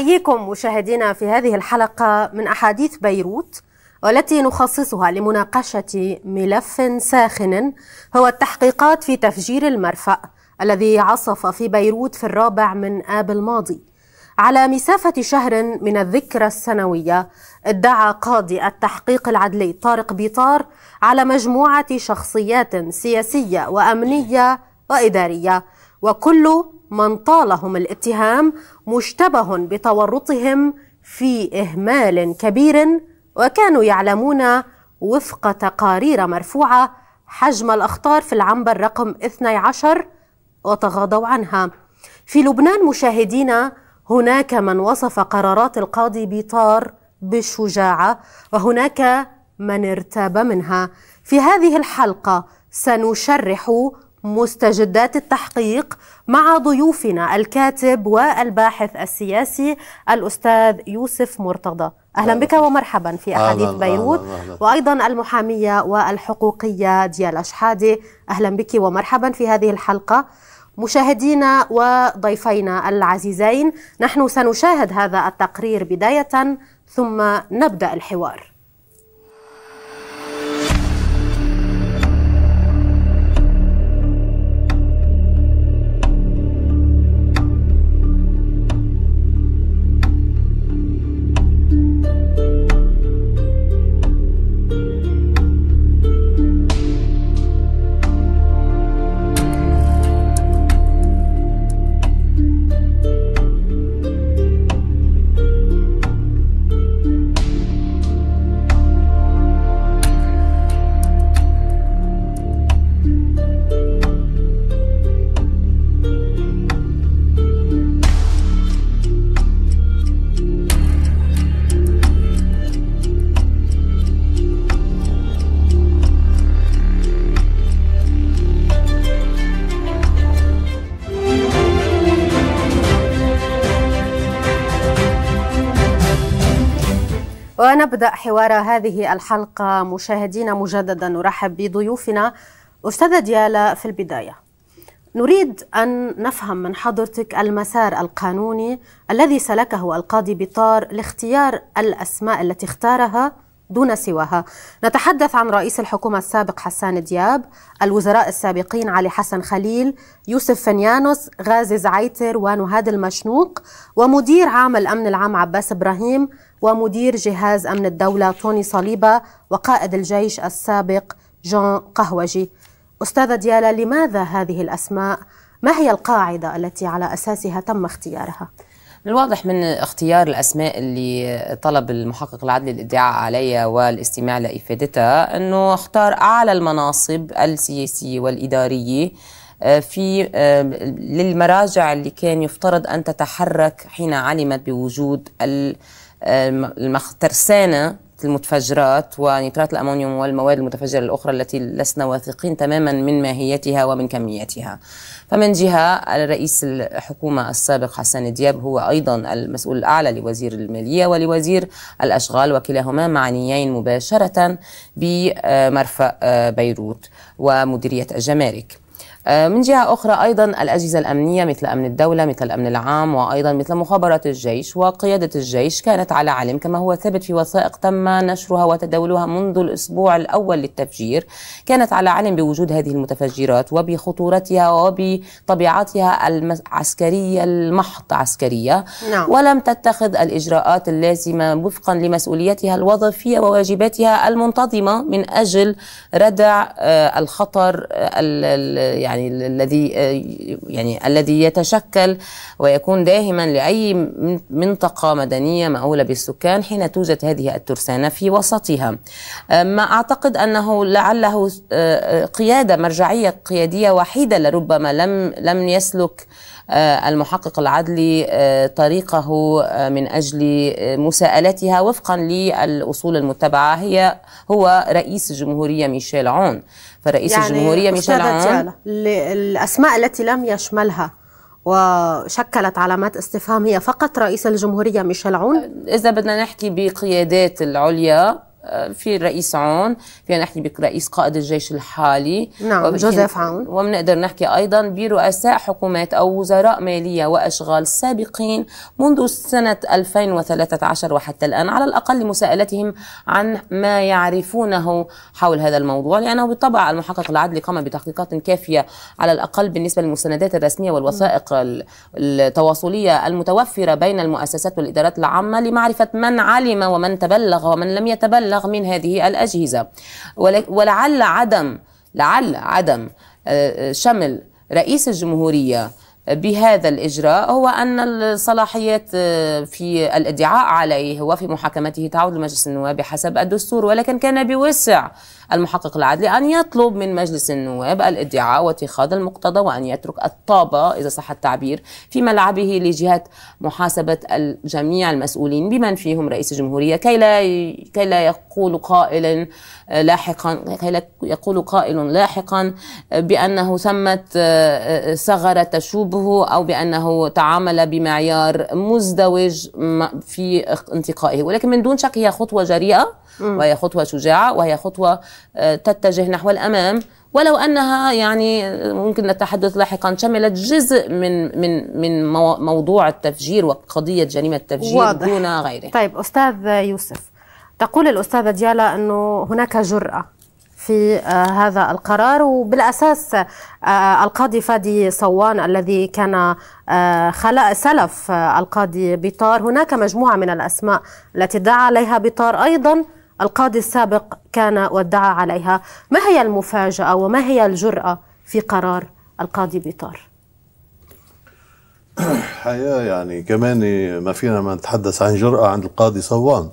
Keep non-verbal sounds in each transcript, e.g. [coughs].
أحييكم مشاهدينا في هذه الحلقة من أحاديث بيروت والتي نخصصها لمناقشة ملف ساخن هو التحقيقات في تفجير المرفأ الذي عصف في بيروت في الرابع من آب الماضي على مسافة شهر من الذكرى السنوية ادعى قاضي التحقيق العدلي طارق بيطار على مجموعة شخصيات سياسية وأمنية وإدارية وكل من طالهم الاتهام مشتبه بتورطهم في اهمال كبير وكانوا يعلمون وفق تقارير مرفوعه حجم الاخطار في العنبر رقم 12 وتغاضوا عنها. في لبنان مشاهدينا هناك من وصف قرارات القاضي بيطار بالشجاعه وهناك من ارتاب منها. في هذه الحلقه سنشرح مستجدات التحقيق مع ضيوفنا الكاتب والباحث السياسي الاستاذ يوسف مرتضى اهلا بك ومرحبا في احاديث بيروت وايضا المحاميه والحقوقيه ديال اشحادي اهلا بك ومرحبا في هذه الحلقه مشاهدينا وضيفينا العزيزين نحن سنشاهد هذا التقرير بدايه ثم نبدا الحوار ونبدا حوار هذه الحلقه مشاهدينا مجددا نرحب بضيوفنا استاذه ديالا في البدايه نريد ان نفهم من حضرتك المسار القانوني الذي سلكه القاضي بطار لاختيار الاسماء التي اختارها دون سواها نتحدث عن رئيس الحكومة السابق حسان دياب الوزراء السابقين علي حسن خليل يوسف فنيانوس غازي زعيتر ونهاد المشنوق ومدير عام الأمن العام عباس إبراهيم ومدير جهاز أمن الدولة توني صليبة وقائد الجيش السابق جون قهوجي أستاذة ديالا لماذا هذه الأسماء؟ ما هي القاعدة التي على أساسها تم اختيارها؟ من الواضح من اختيار الأسماء اللي طلب المحقق العدلي الادعاء عليها والاستماع لإفادتها أنه اختار أعلى المناصب السياسية والإدارية آه، في آه، للمراجع اللي كان يفترض أن تتحرك حين علمت بوجود الترسانة آه، المتفجرات ونيترات الأمونيوم والمواد المتفجرة الأخرى التي لسنا واثقين تماما من ماهيتها ومن كميتها فمن جهة رئيس الحكومة السابق حسان دياب هو أيضا المسؤول الأعلى لوزير المالية ولوزير الأشغال وكلاهما معنيين مباشرة بمرفأ بيروت ومديرية الجمارك آه، من جهة أخرى أيضا الأجهزة الأمنية مثل أمن الدولة مثل الأمن العام وأيضا مثل مخابرات الجيش وقيادة الجيش كانت على علم كما هو ثابت في وثائق تم نشرها وتداولها منذ الأسبوع الأول للتفجير كانت على علم بوجود هذه المتفجرات وبخطورتها وبطبيعتها العسكرية المحض عسكرية نعم. ولم تتخذ الإجراءات اللازمة وفقا لمسؤوليتها الوظيفية وواجباتها المنتظمة من أجل ردع آه، الخطر آه، يعني يعني الذي آه، يعني الذي يتشكل ويكون داهما لاي منطقه مدنيه مأهوله بالسكان حين توجد هذه الترسانه في وسطها آه، ما اعتقد انه لعله آه، قياده مرجعيه قياديه وحيده لربما لم لم يسلك المحقق العدلي طريقه من اجل مساءلتها وفقا للاصول المتبعه هي هو رئيس الجمهوريه ميشيل عون فرئيس يعني الجمهورية ميشيل عون الأسماء التي لم يشملها وشكلت علامات استفهام هي فقط رئيس الجمهورية ميشيل عون إذا بدنا نحكي بقيادات العليا في الرئيس عون فينا نحكي برئيس قائد الجيش الحالي نعم جوزيف عون وبنقدر نحكي ايضا برؤساء حكومات او وزراء ماليه واشغال سابقين منذ سنه 2013 وحتى الان على الاقل لمساءلتهم عن ما يعرفونه حول هذا الموضوع لانه بالطبع المحقق العدلي قام بتحقيقات كافيه على الاقل بالنسبه للمستندات الرسميه والوثائق التواصليه المتوفره بين المؤسسات والادارات العامه لمعرفه من علم ومن تبلغ ومن لم يتبلغ يبلغ من هذه الأجهزة ولعل عدم لعل عدم آه، آه، شمل رئيس الجمهورية بهذا الإجراء هو أن الصلاحيات آه، في الادعاء عليه وفي محاكمته تعود لمجلس النواب حسب الدستور ولكن كان بوسع المحقق العدلي أن يطلب من مجلس النواب الادعاء واتخاذ المقتضى وأن يترك الطابة إذا صح التعبير في ملعبه لجهة محاسبة الجميع المسؤولين بمن فيهم رئيس الجمهورية كي لا كي لا يقول قائل آه، لاحقا كي لا يقول قائل لاحقا آه، بأنه ثمة آه، ثغرة تشوبه أو بأنه تعامل بمعيار مزدوج في انتقائه ولكن من دون شك هي خطوة جريئة وهي خطوة شجاعة وهي خطوة تتجه نحو الامام ولو انها يعني ممكن نتحدث لاحقا شملت جزء من من من موضوع التفجير وقضيه جريمه التفجير واضح. دون غيره. طيب استاذ يوسف تقول الاستاذه ديالا انه هناك جراه في آه، هذا القرار وبالاساس آه، القاضي فادي صوان الذي كان آه، خلق سلف القاضي بيطار هناك مجموعه من الاسماء التي دعا عليها بيطار ايضا القاضي السابق كان وادعى عليها ما هي المفاجأة وما هي الجرأة في قرار القاضي بيطار حياة يعني كمان ما فينا ما نتحدث عن جرأة عند القاضي صوان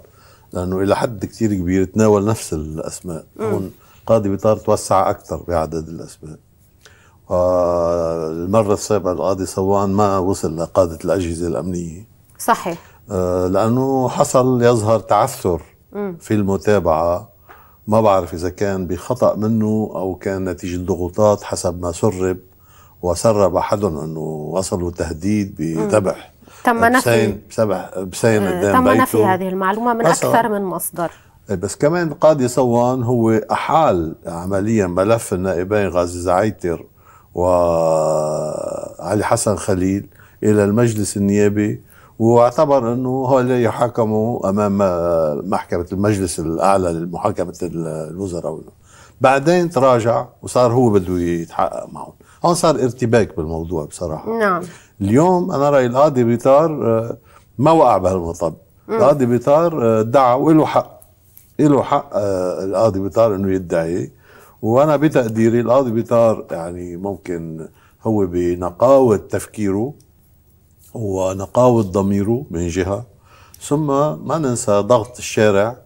لأنه إلى حد كتير كبير تناول نفس الأسماء هون القاضي بيطار توسع أكثر بعدد الأسماء المرة السابقة القاضي صوان ما وصل لقادة الأجهزة الأمنية صحيح آه، لأنه حصل يظهر تعثر في المتابعه ما بعرف اذا كان بخطا منه او كان نتيجه ضغوطات حسب ما سرب وسرب احدهم انه وصلوا تهديد بذبح تم نفي بسبح بسين آه، قدام تم بيته. نفي هذه المعلومه من أصلاً. اكثر من مصدر إيه، بس كمان قاضي صوان هو احال عمليا ملف النائبين غازي زعيتر وعلي حسن خليل الى المجلس النيابي واعتبر انه هؤلاء يحاكموا امام محكمه المجلس الاعلى لمحاكمه الوزراء بعدين تراجع وصار هو بده يتحقق معهم هون صار ارتباك بالموضوع بصراحه نعم اليوم انا رايي القاضي بيطار آه، ما وقع بهالمطب القاضي بيطار آه، دعا وله حق له حق آه، القاضي بيطار انه يدعي وانا بتقديري القاضي بيطار يعني ممكن هو بنقاوه تفكيره ونقاوة ضميره من جهة ثم ما ننسى ضغط الشارع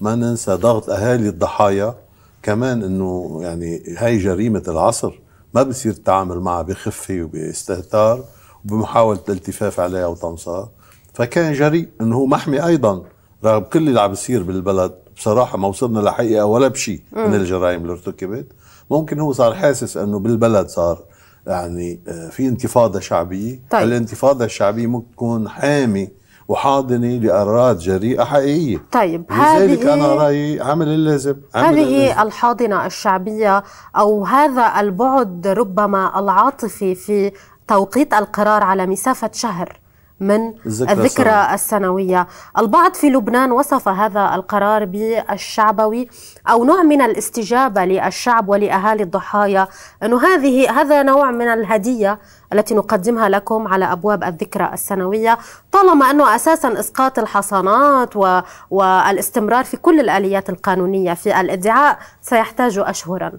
ما ننسى ضغط أهالي الضحايا كمان أنه يعني هاي جريمة العصر ما بصير التعامل معها بخفة وباستهتار وبمحاولة الالتفاف عليها وطمسها فكان جريء أنه هو محمي أيضا رغم كل اللي عم بيصير بالبلد بصراحة ما وصلنا لحقيقة ولا بشيء من الجرائم اللي ارتكبت ممكن هو صار حاسس أنه بالبلد صار يعني آه، في انتفاضه شعبيه طيب. الانتفاضه الشعبيه ممكن تكون حامي وحاضنه لاراد جريئه حقيقيه طيب لذلك انا إيه؟ رايي عمل اللازم عمل هذه اللازم. الحاضنه الشعبيه او هذا البعد ربما العاطفي في توقيت القرار على مسافه شهر من الذكرى السنوية البعض في لبنان وصف هذا القرار بالشعبوي أو نوع من الاستجابة للشعب ولأهالي الضحايا أنه هذه هذا نوع من الهدية التي نقدمها لكم على أبواب الذكرى السنوية طالما أنه أساسا إسقاط الحصانات و... والاستمرار في كل الآليات القانونية في الادعاء سيحتاج أشهرا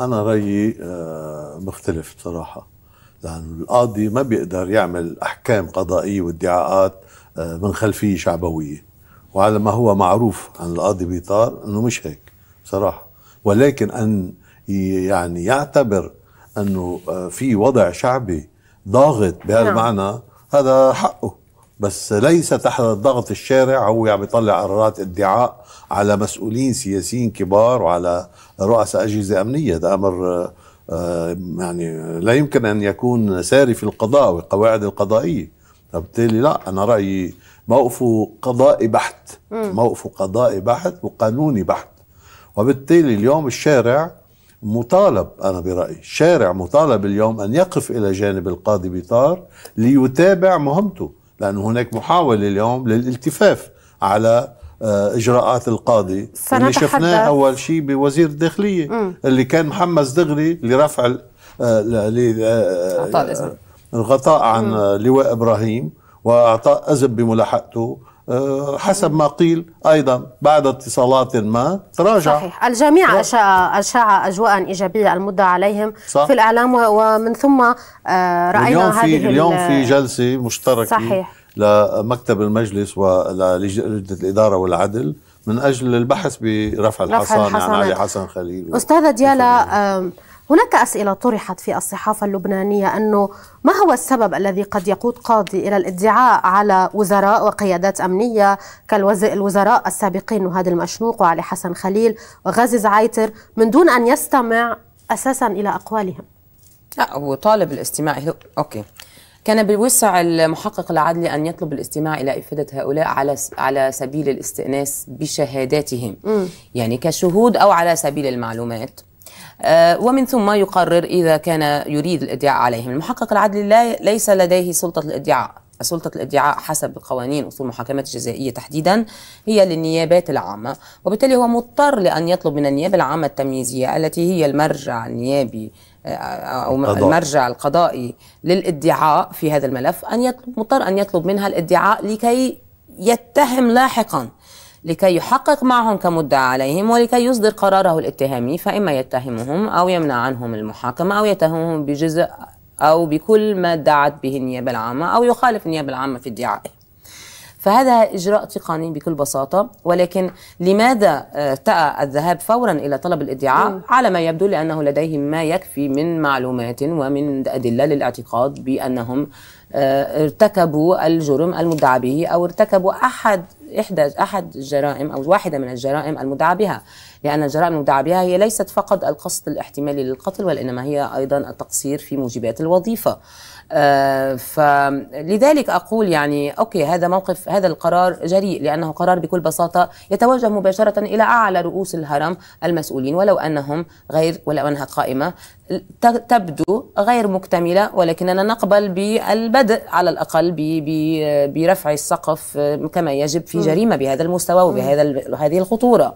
أنا رأيي آه، مختلف بصراحة لأن القاضي ما بيقدر يعمل أحكام قضائية وادعاءات آه، من خلفية شعبوية وعلى ما هو معروف عن القاضي بيطار أنه مش هيك بصراحة ولكن أن يعني يعتبر أنه آه، في وضع شعبي ضاغط بهالمعنى نعم. هذا حقه بس ليس تحت ضغط الشارع هو عم يطلع قرارات ادعاء على مسؤولين سياسيين كبار وعلى رؤساء اجهزه امنيه ده امر آه، آه، يعني لا يمكن ان يكون ساري في القضاء والقواعد القضائيه فبالتالي لا انا رايي موقفه قضائي بحت موقفه قضائي بحت وقانوني بحت وبالتالي اليوم الشارع مطالب انا برايي الشارع مطالب اليوم ان يقف الى جانب القاضي بيطار ليتابع مهمته لان هناك محاوله اليوم للالتفاف على آه، اجراءات القاضي اللي شفناه اول شيء بوزير الداخليه مم. اللي كان محمد دغري لرفع آه، آه، الغطاء عن مم. لواء ابراهيم واعطاء ازب بملاحقته حسب ما قيل ايضا بعد اتصالات ما تراجع صحيح الجميع اشاع اشاع اجواء ايجابيه المده عليهم صح. في الاعلام ومن ثم راينا اليوم في هذه اليوم في جلسه مشتركه صحيح لمكتب المجلس ولجنه الاداره والعدل من اجل البحث برفع الحصانه عن علي حسن خليل استاذه ديالا هناك أسئلة طرحت في الصحافة اللبنانية أنه ما هو السبب الذي قد يقود قاضي إلى الادعاء على وزراء وقيادات أمنية كالوزراء السابقين نهاد المشنوق وعلي حسن خليل وغازي زعيتر من دون أن يستمع أساسا إلى أقوالهم لا هو طالب الاستماع أوكي كان بوسع المحقق العدلي أن يطلب الاستماع إلى إفادة هؤلاء على على سبيل الاستئناس بشهاداتهم م. يعني كشهود أو على سبيل المعلومات آه، ومن ثم يقرر إذا كان يريد الادعاء عليهم المحقق العدلي لا ليس لديه سلطة الادعاء سلطة الادعاء حسب قوانين أصول المحاكمات الجزائية تحديدا هي للنيابات العامة وبالتالي هو مضطر لأن يطلب من النيابة العامة التمييزية التي هي المرجع النيابي آه، او قضاء. المرجع القضائي للادعاء في هذا الملف ان يطلب مضطر ان يطلب منها الادعاء لكي يتهم لاحقا لكي يحقق معهم كمدعى عليهم ولكي يصدر قراره الاتهامي فاما يتهمهم او يمنع عنهم المحاكمه او يتهمهم بجزء او بكل ما ادعت به النيابه العامه او يخالف النيابه العامه في ادعائه فهذا إجراء تقني بكل بساطة ولكن لماذا آه، تأى الذهاب فورا إلى طلب الادعاء على ما يبدو لأنه لديهم ما يكفي من معلومات ومن أدلة للاعتقاد بأنهم آه، ارتكبوا الجرم المدعى به أو ارتكبوا أحد إحدى أحد الجرائم أو واحدة من الجرائم المدعى بها لأن الجرائم المدعى بها هي ليست فقط القصد الاحتمالي للقتل وإنما هي أيضا التقصير في موجبات الوظيفة آه، فلذلك أقول يعني أوكي هذا موقف هذا القرار جريء لأنه قرار بكل بساطة يتوجه مباشرة إلى أعلى رؤوس الهرم المسؤولين ولو أنهم غير ولو أنها قائمة تبدو غير مكتملة ولكننا نقبل بالبدء على الأقل برفع السقف آه، كما يجب في جريمة بهذا المستوى وبهذا هذه الخطورة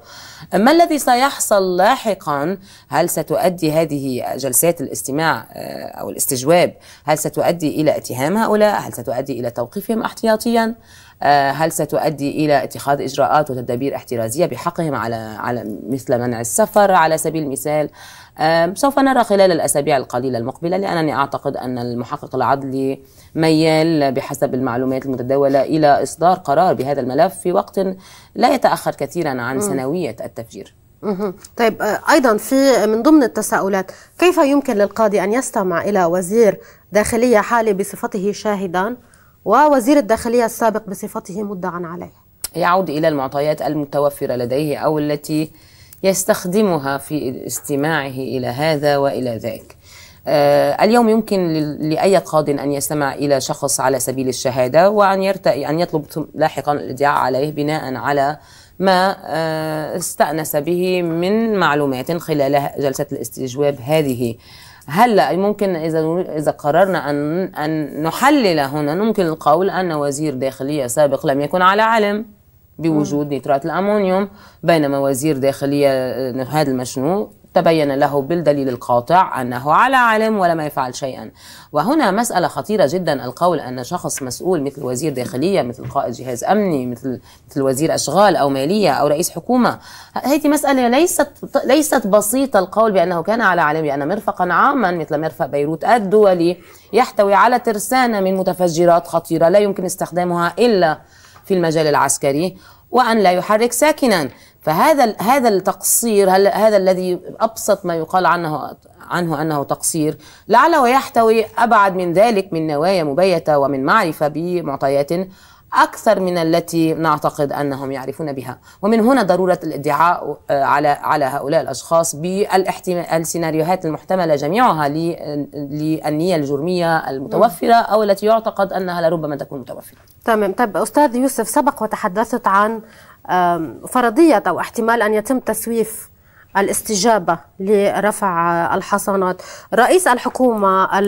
ما الذي سيحصل لاحقا هل ستؤدي هذه جلسات الاستماع آه، أو الاستجواب هل ستؤدي ستؤدي إلى اتهام هؤلاء هل ستؤدي إلى توقيفهم احتياطيا آه، هل ستؤدي إلى اتخاذ إجراءات وتدابير احترازية بحقهم على على مثل منع السفر على سبيل المثال سوف نرى خلال الأسابيع القليلة المقبلة لأنني أعتقد أن المحقق العدلي ميال بحسب المعلومات المتداولة إلى إصدار قرار بهذا الملف في وقت لا يتأخر كثيرا عن سنوية التفجير طيب آه، ايضا في آه، من ضمن التساؤلات كيف يمكن للقاضي ان يستمع الى وزير داخليه حالي بصفته شاهدا ووزير الداخليه السابق بصفته مدعى عليه يعود الى المعطيات المتوفره لديه او التي يستخدمها في استماعه الى هذا والى ذاك آه، اليوم يمكن لأي قاض أن يستمع إلى شخص على سبيل الشهادة وأن يرتقي أن يطلب لاحقا الادعاء عليه بناء على ما آه، استأنس به من معلومات خلال جلسة الاستجواب هذه هلا ممكن اذا اذا قررنا ان ان نحلل هنا ممكن القول ان وزير داخليه سابق لم يكن على علم بوجود نيترات الامونيوم بينما وزير داخليه آه، هذا المشنوق تبين له بالدليل القاطع أنه على علم ولم يفعل شيئا وهنا مسألة خطيرة جدا القول أن شخص مسؤول مثل وزير داخلية مثل قائد جهاز أمني مثل, مثل وزير أشغال أو مالية أو رئيس حكومة هذه مسألة ليست, ليست بسيطة القول بأنه كان على علم بأن مرفقا عاما مثل مرفق بيروت الدولي يحتوي على ترسانة من متفجرات خطيرة لا يمكن استخدامها إلا في المجال العسكري وأن لا يحرك ساكنا فهذا هذا التقصير هذا الذي ابسط ما يقال عنه عنه انه تقصير لعله يحتوي ابعد من ذلك من نوايا مبيته ومن معرفه بمعطيات أكثر من التي نعتقد أنهم يعرفون بها ومن هنا ضرورة الادعاء آه، على على هؤلاء الأشخاص بالسيناريوهات المحتملة جميعها للنية الجرمية المتوفرة أو التي يعتقد أنها لربما تكون متوفرة تمام طيب أستاذ يوسف سبق وتحدثت عن فرضية أو احتمال أن يتم تسويف الاستجابة لرفع الحصانات رئيس الحكومة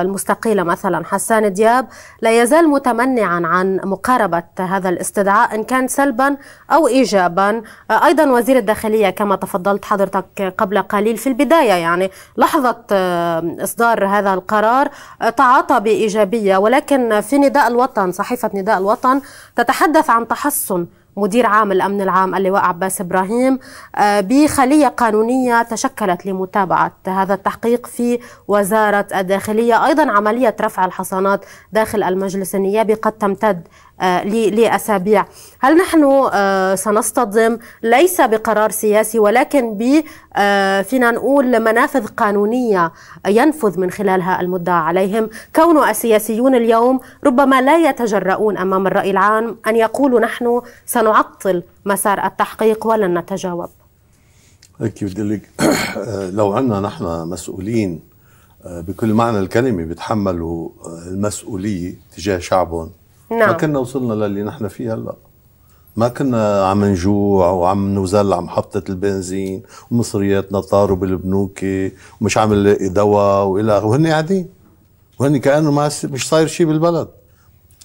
المستقيلة مثلا حسان دياب لا يزال متمنعا عن مقاربة هذا الاستدعاء إن كان سلبا أو إيجابا أيضا وزير الداخلية كما تفضلت حضرتك قبل قليل في البداية يعني لحظة إصدار هذا القرار تعاطى بإيجابية ولكن في نداء الوطن صحيفة نداء الوطن تتحدث عن تحسن مدير عام الأمن العام اللواء عباس إبراهيم آه، بخلية قانونية تشكلت لمتابعة هذا التحقيق في وزارة الداخلية أيضا عملية رفع الحصانات داخل المجلس النيابي قد تمتد آه، لأسابيع هل نحن آه، سنصطدم ليس بقرار سياسي ولكن ب آه، فينا نقول منافذ قانونية ينفذ من خلالها المدعى عليهم كون السياسيون اليوم ربما لا يتجرؤون أمام الرأي العام أن يقولوا نحن سنعطل مسار التحقيق ولن نتجاوب أكيد لك [coughs] لو عنا نحن مسؤولين بكل معنى الكلمة بيتحملوا المسؤولية تجاه شعبهم نعم ما كنا وصلنا للي نحن فيه هلا ما كنا عم نجوع وعم نوزل على محطة البنزين ومصرياتنا طاروا بالبنوكي ومش عم نلاقي دواء والى وهن قاعدين وهن كانه ما مش صاير شيء بالبلد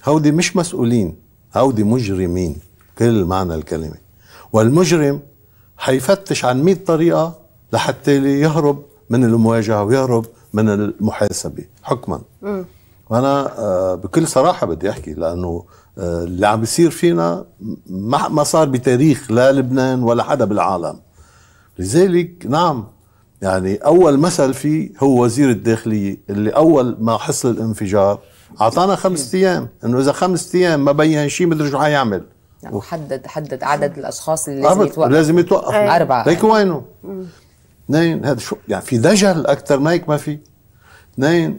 هودي مش مسؤولين هودي مجرمين كل معنى الكلمة والمجرم حيفتش عن 100 طريقة لحتى يهرب من المواجهة ويهرب من المحاسبة حكما م. وانا آه، بكل صراحه بدي احكي لانه آه، اللي عم بيصير فينا ما صار بتاريخ لا لبنان ولا حدا بالعالم لذلك نعم يعني اول مثل فيه هو وزير الداخليه اللي اول ما حصل الانفجار اعطانا خمس ايام انه اذا خمس ايام ما بين شيء مدري شو حيعمل يعني حدد حدد عدد الاشخاص اللي لازم يتوقفوا لازم يتوقفوا أيه. اربعه ليك وينه؟ اثنين هذا شو يعني في دجل اكثر ما هيك ما في اثنين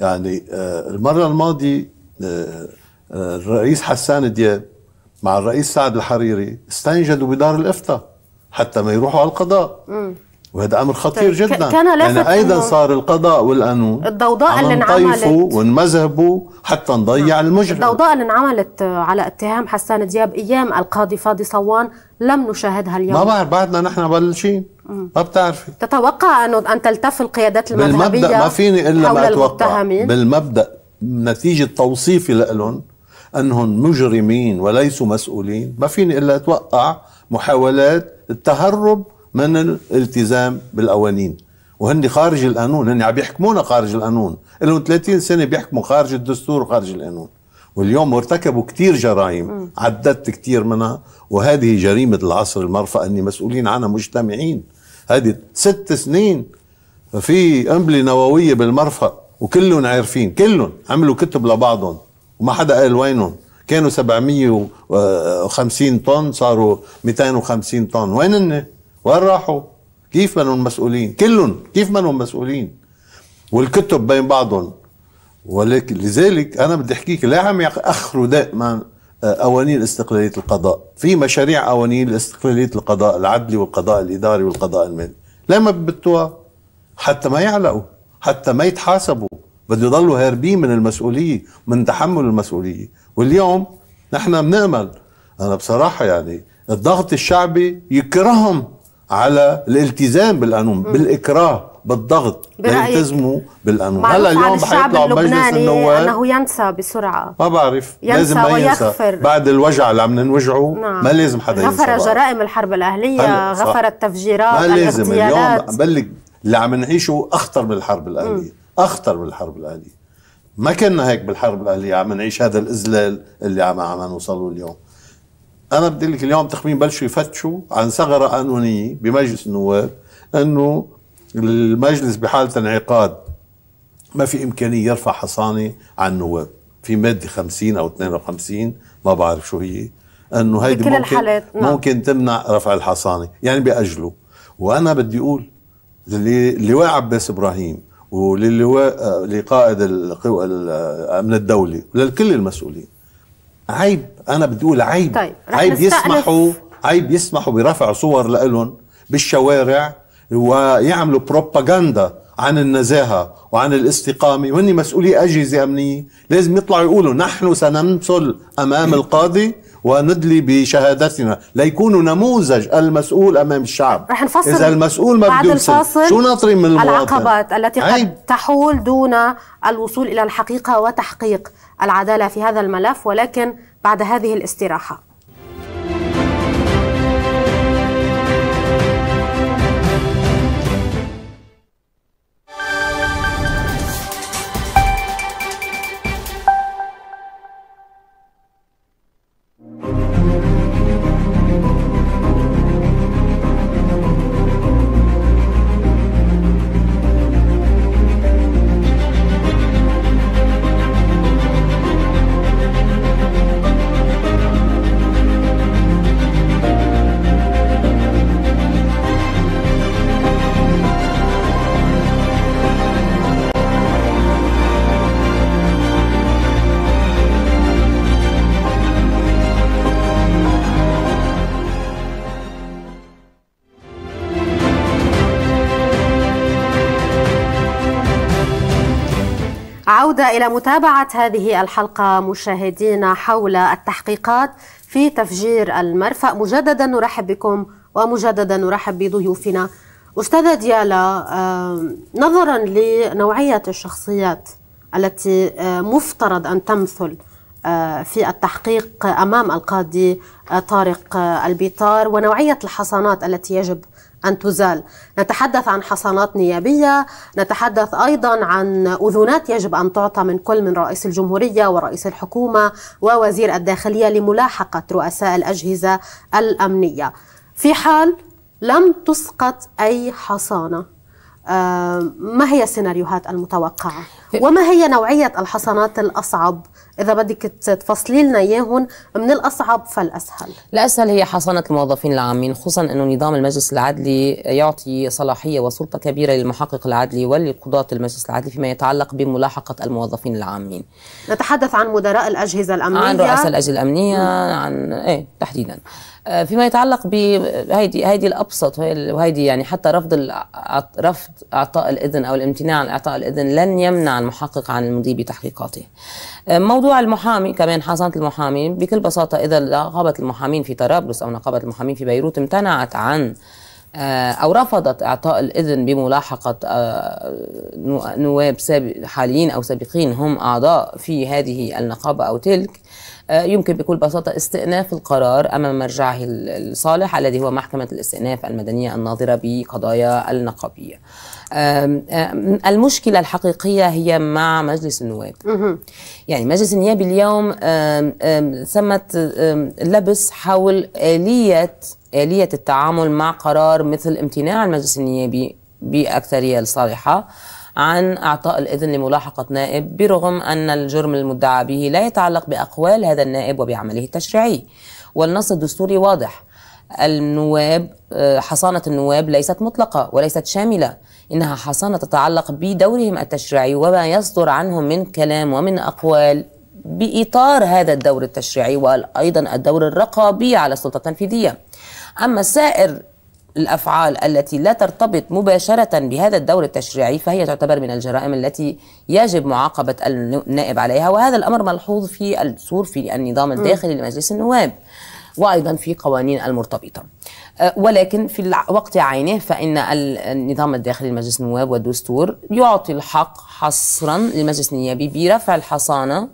يعني آه، المرة الماضية آه، آه، الرئيس حسان دياب مع الرئيس سعد الحريري استنجدوا بدار الافتاء حتى ما يروحوا على القضاء م. وهذا امر خطير جدا كان لازم يعني ايضا صار القضاء والقانون الضوضاء اللي انعملت ونمذهبوا حتى نضيع نعم. المجرم الضوضاء اللي انعملت على اتهام حسان دياب ايام القاضي فاضي صوان لم نشاهدها اليوم ما بعرف بعدنا نحن بلشين ما بتعرفي تتوقع انه ان تلتف القيادات المذهبيه بالمبدا ما فيني الا ما اتوقع بالمبدا نتيجه توصيفي لهم انهم مجرمين وليسوا مسؤولين ما فيني الا اتوقع محاولات التهرب من الالتزام بالقوانين وهن خارج القانون هن عم يحكمونا خارج القانون لهم 30 سنه بيحكموا خارج الدستور وخارج القانون واليوم ارتكبوا كثير جرائم عددت كثير منها وهذه جريمه العصر المرفأ اني مسؤولين عنها مجتمعين هذه ست سنين في قنبله نوويه بالمرفأ وكلهم عارفين كلهم عملوا كتب لبعضهم وما حدا قال وينهم كانوا 750 طن صاروا 250 طن وين هن؟ وين راحوا كيف منهم مسؤولين كلهم كيف منهم مسؤولين والكتب بين بعضهم ولكن لذلك انا بدي احكيك لا عم ياخروا دائما قوانين استقلاليه القضاء في مشاريع قوانين لاستقلاليه القضاء العدلي والقضاء الاداري والقضاء المالي لا ما ببتوها حتى ما يعلقوا حتى ما يتحاسبوا بده يضلوا هاربين من المسؤوليه من تحمل المسؤوليه واليوم نحن بنامل انا بصراحه يعني الضغط الشعبي يكرههم على الالتزام بالقانون م. بالاكراه بالضغط بيلتزموا بالقانون هلا اليوم حيطلعوا الشعب النواب انه ينسى بسرعه ما بعرف ينسى لازم ما ينسى بعد الوجع اللي عم نوجعه نعم. ما لازم حدا ينسى غفر جرائم الحرب الاهليه غفر التفجيرات ما لازم اليوم بلك اللي عم نعيشه اخطر من الحرب الاهليه اخطر من الحرب الاهليه ما كنا هيك بالحرب الاهليه عم نعيش هذا الاذلال اللي عم عم نوصله اليوم انا بدي لك اليوم تخمين بلشوا يفتشوا عن ثغره قانونيه بمجلس النواب انه المجلس بحاله انعقاد ما في امكانيه يرفع حصانه عن النواب في ماده 50 او 52 ما بعرف شو هي انه هيدي ممكن الحالات. نعم. ممكن تمنع رفع الحصانه يعني باجله وانا بدي اقول للواء عباس ابراهيم وللواء آه، لقائد القوى امن آه، الدولي وللكل المسؤولين عيب انا بدي اقول عيب طيب عيب يسمحوا عيب يسمحوا برفع صور لهم بالشوارع ويعملوا بروباغندا عن النزاهة وعن الاستقامة وهن مسؤولي أجهزة أمنية لازم يطلعوا يقولوا نحن سنمثل أمام القاضي وندلي بشهادتنا ليكونوا نموذج المسؤول امام الشعب رح نفصل اذا المسؤول ما بعد الفاصل شو ناطرين من المواطن العقبات التي قد تحول دون الوصول الى الحقيقه وتحقيق العدالة في هذا الملف ولكن بعد هذه الاستراحة إلى متابعة هذه الحلقة مشاهدينا حول التحقيقات في تفجير المرفأ مجددا نرحب بكم ومجددا نرحب بضيوفنا أستاذة ديالا نظرا لنوعية الشخصيات التي مفترض أن تمثل في التحقيق أمام القاضي طارق البيطار ونوعية الحصانات التي يجب أن تزال نتحدث عن حصانات نيابية نتحدث أيضا عن أذونات يجب أن تعطى من كل من رئيس الجمهورية ورئيس الحكومة ووزير الداخلية لملاحقة رؤساء الأجهزة الأمنية في حال لم تسقط أي حصانة آه، ما هي السيناريوهات المتوقعة إيه. وما هي نوعية الحصانات الأصعب إذا بدك تفصلي لنا إياهن من الأصعب فالأسهل الأسهل هي حصانة الموظفين العامين خصوصا أنه نظام المجلس العدلي يعطي صلاحية وسلطة كبيرة للمحقق العدلي ولقضاة المجلس العدلي فيما يتعلق بملاحقة الموظفين العامين نتحدث عن مدراء الأجهزة الأمنية عن رؤساء الأجهزة الأمنية عن إيه تحديدا آه، فيما يتعلق بهيدي هيدي الابسط وهيدي يعني حتى رفض رفض اعطاء الاذن او الامتناع عن اعطاء الاذن لن يمنع المحقق عن المضي بتحقيقاته. آه، موضوع المحامي كمان حصانه المحامي بكل بساطه اذا نقابه المحامين في طرابلس او نقابه المحامين في بيروت امتنعت عن آه، أو رفضت إعطاء الإذن بملاحقة نواب حاليين أو سابقين هم أعضاء في هذه النقابة أو تلك آه، يمكن بكل بساطة استئناف القرار أمام مرجعه الصالح الذي هو محكمة الاستئناف المدنية الناظرة بقضايا النقابية المشكلة الحقيقية هي مع مجلس النواب يعني مجلس النيابي اليوم ثمت لبس حول آلية آلية التعامل مع قرار مثل امتناع المجلس النيابي بأكثرية الصالحة عن اعطاء الاذن لملاحقه نائب برغم ان الجرم المدعى به لا يتعلق باقوال هذا النائب وبعمله التشريعي والنص الدستوري واضح النواب آه، حصانة النواب ليست مطلقة وليست شاملة إنها حصانة تتعلق بدورهم التشريعي وما يصدر عنهم من كلام ومن أقوال بإطار هذا الدور التشريعي وأيضا الدور الرقابي على السلطة التنفيذية أما سائر الافعال التي لا ترتبط مباشره بهذا الدور التشريعي فهي تعتبر من الجرائم التي يجب معاقبه النائب عليها وهذا الامر ملحوظ في الدستور في النظام الداخلي لمجلس النواب وايضا في قوانين المرتبطه أه، ولكن في الوقت عينه فان النظام الداخلي لمجلس النواب والدستور يعطي الحق حصرا للمجلس النيابي برفع الحصانه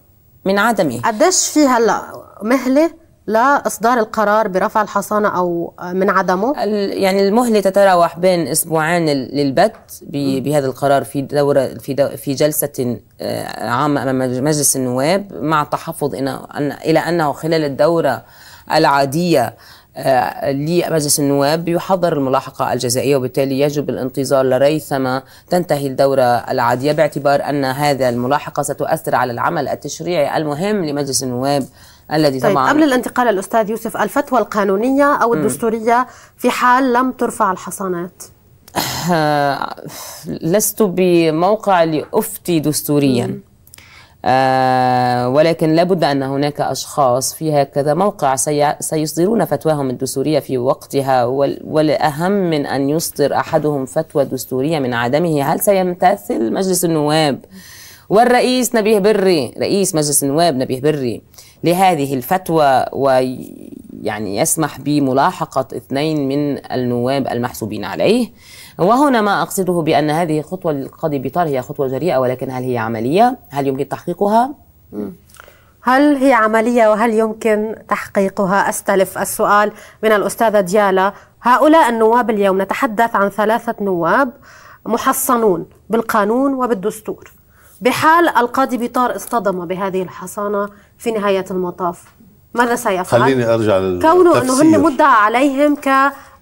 من عدمه قديش في هلا مهله لاصدار القرار برفع الحصانة أو من عدمه يعني المهلة تتراوح بين أسبوعين للبت بهذا القرار في دورة في دو في جلسة آه، عامة أمام مجلس النواب مع تحفظ إلى أنه خلال الدورة العادية آه، لمجلس النواب يحضر الملاحقة الجزائية وبالتالي يجب الانتظار لريثما تنتهي الدورة العادية باعتبار أن هذا الملاحقة ستؤثر على العمل التشريعي المهم لمجلس النواب الذي طيب قبل الانتقال الأستاذ يوسف الفتوى القانونية أو الدستورية م. في حال لم ترفع الحصانات آه، لست بموقع لأفتي دستوريا آه ولكن لابد أن هناك أشخاص في هكذا موقع سي... سيصدرون فتواهم الدستورية في وقتها وال... والأهم من أن يصدر أحدهم فتوى دستورية من عدمه هل سيمتثل مجلس النواب والرئيس نبيه بري رئيس مجلس النواب نبيه بري لهذه الفتوى ويعني يسمح بملاحقة اثنين من النواب المحسوبين عليه وهنا ما أقصده بأن هذه خطوة للقاضي بيطار هي خطوة جريئة ولكن هل هي عملية؟ هل يمكن تحقيقها؟ هل هي عملية وهل يمكن تحقيقها؟ أستلف السؤال من الأستاذة ديالا هؤلاء النواب اليوم نتحدث عن ثلاثة نواب محصنون بالقانون وبالدستور بحال القاضي بيطار اصطدم بهذه الحصانة في نهاية المطاف ماذا سيفعل؟ خليني أرجع للتفسير كونه أنه هن مدعى عليهم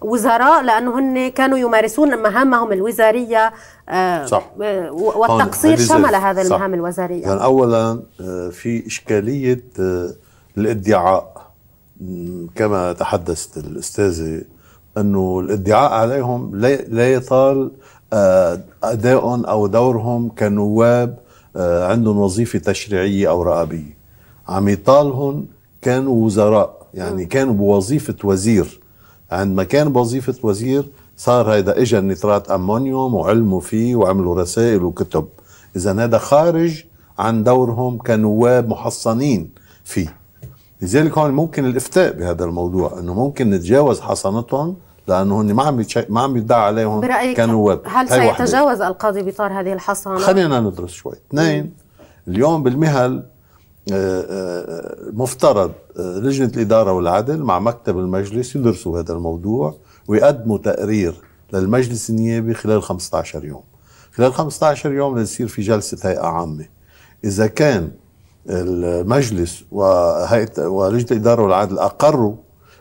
كوزراء لانه هن كانوا يمارسون مهامهم الوزاريه آه، صح آه، والتقصير شمل هذا المهام صح. الوزاريه يعني اولا آه، في اشكاليه الادعاء كما تحدثت الاستاذه انه الادعاء عليهم لا يطال ادائهم او دورهم كنواب عندهم وظيفه تشريعيه او رقابيه عم يطالهم كانوا وزراء يعني كانوا بوظيفة وزير عندما كان بوظيفة وزير صار هيدا اجى النترات امونيوم وعلموا فيه وعملوا رسائل وكتب اذا هذا خارج عن دورهم كنواب محصنين فيه لذلك هون ممكن الافتاء بهذا الموضوع انه ممكن نتجاوز حصانتهم لانه هن ما عم يتشا... ما عم يدعى عليهم برأيك كنواب هل سيتجاوز القاضي بطار هذه الحصانه؟ خلينا ندرس شوي اثنين اليوم بالمهل آه، آه، مفترض آه، لجنة الإدارة والعدل مع مكتب المجلس يدرسوا هذا الموضوع ويقدموا تقرير للمجلس النيابي خلال 15 يوم خلال 15 يوم يصير في جلسة هيئة عامة إذا كان المجلس وهيئة ولجنة الإدارة والعدل أقروا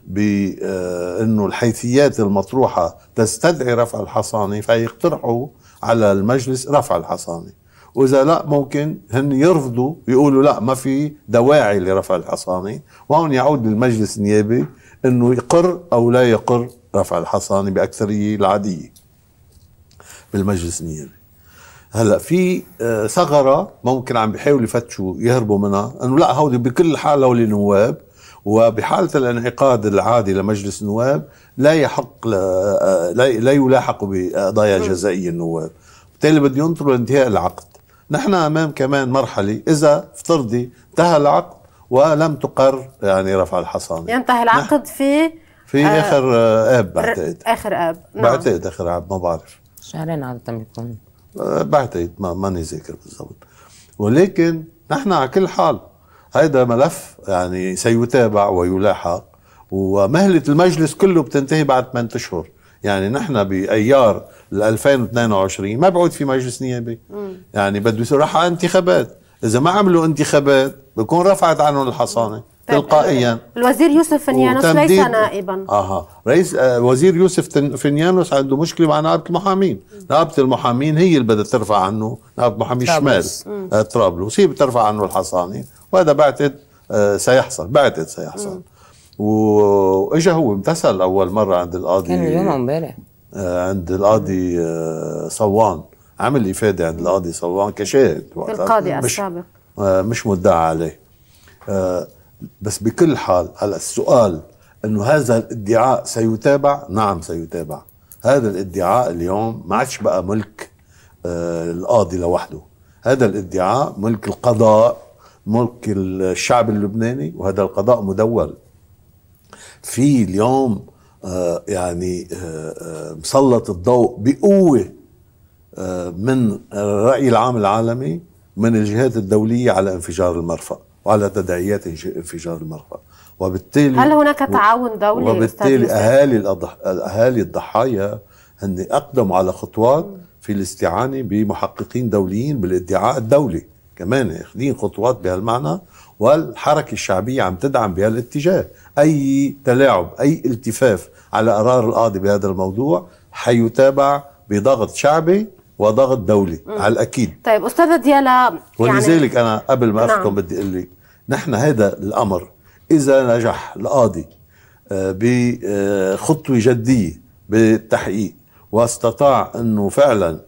بأنه الحيثيات المطروحة تستدعي رفع الحصانة فيقترحوا على المجلس رفع الحصانه واذا لا ممكن هن يرفضوا يقولوا لا ما في دواعي لرفع الحصانه وهون يعود للمجلس النيابي انه يقر او لا يقر رفع الحصانه باكثريه العاديه بالمجلس النيابي هلا في آه، ثغره ممكن عم بيحاولوا يفتشوا يهربوا منها انه لا هودي بكل حال هول نواب وبحالة الانعقاد العادي لمجلس النواب لا يحق آه، لا, لا يلاحق بقضايا جزائية النواب بالتالي بده ينطروا لانتهاء العقد نحن امام كمان مرحله اذا افترضي انتهى العقد ولم تقر يعني رفع الحصانه ينتهي العقد في في آه اخر آه، اب بعتقد اخر اب نعم. بعتقد اخر اب ما بعرف شهرين عاده بيكون آه، بعتقد ما ماني ذاكر بالضبط ولكن نحن على كل حال هيدا ملف يعني سيتابع ويلاحق ومهله المجلس كله بتنتهي بعد 8 اشهر يعني نحن بايار ل 2022 بيعود في مجلس نيابي يعني بده يصير راح على انتخابات اذا ما عملوا انتخابات بكون رفعت عنهم الحصانه طيب، آه، تلقائيا الوزير يوسف فنيانوس ليس نائبا اها رئيس آه وزير يوسف فنيانوس عنده مشكله مع نائبه المحامين نائبه المحامين هي اللي بدها ترفع عنه نائبه المحامين شمال آه، طرابلس هي بترفع عنه الحصانه وهذا بعتقد آه سيحصل بعتقد سيحصل واجا هو امتثل اول مره عند القاضي كان اليوم امبارح آه، عند القاضي آه، صوان عمل إفادة عند القاضي صوان كشاهد القاضي مش السابق آه، مش مدعى عليه بس بكل حال هلا السؤال انه هذا الادعاء سيتابع نعم سيتابع هذا الادعاء اليوم ما عادش بقى ملك القاضي لوحده هذا الادعاء ملك القضاء ملك الشعب اللبناني وهذا القضاء مدول في اليوم آه، يعني آه، آه، مسلط الضوء بقوه من الراي العام العالمي من الجهات الدوليه على انفجار المرفأ وعلى تداعيات انفجار المرفأ وبالتالي هل هناك تعاون دولي وبالتالي اهالي الأضح... اهالي الضحايا هن اقدموا على خطوات في الاستعانه بمحققين دوليين بالادعاء الدولي كمان اخذين خطوات بهالمعنى والحركه الشعبيه عم تدعم بهالاتجاه أي تلاعب أي التفاف على قرار القاضي بهذا الموضوع حيتابع بضغط شعبي وضغط دولي مم. على الأكيد طيب أستاذة ديالا يعني ولذلك أنا قبل ما أختم نعم. بدي أقول لك نحن هذا الأمر إذا نجح القاضي آه، بخطوة آه، جدية بالتحقيق واستطاع أنه فعلا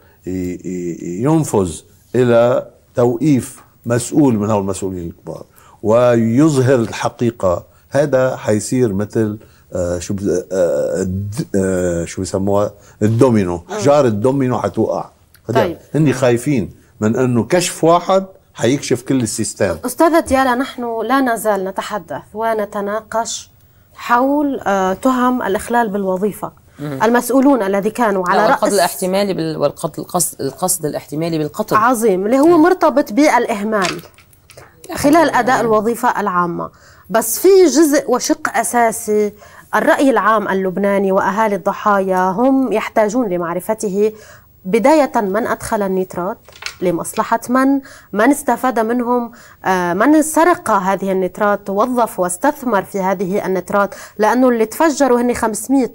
ينفذ إلى توقيف مسؤول من هؤلاء المسؤولين الكبار ويظهر الحقيقة هذا حيصير مثل آه شو آه آه،, آه شو بيسموها الدومينو آه. جار الدومينو حتوقع طيب هن خايفين من انه كشف واحد حيكشف كل السيستم استاذة ديالا نحن لا نزال نتحدث ونتناقش حول آه، تهم الاخلال بالوظيفه المسؤولون الذي كانوا على رأس القصد الاحتمالي والقصد القصد, القصد الاحتمالي بالقتل عظيم اللي هو مرتبط بالاهمال خلال اداء الوظيفه العامه بس في جزء وشق أساسي الرأي العام اللبناني وأهالي الضحايا هم يحتاجون لمعرفته بداية من أدخل النيترات لمصلحة من من استفاد منهم آه، من سرق هذه النترات وظف واستثمر في هذه النترات لأنه اللي تفجروا هن 500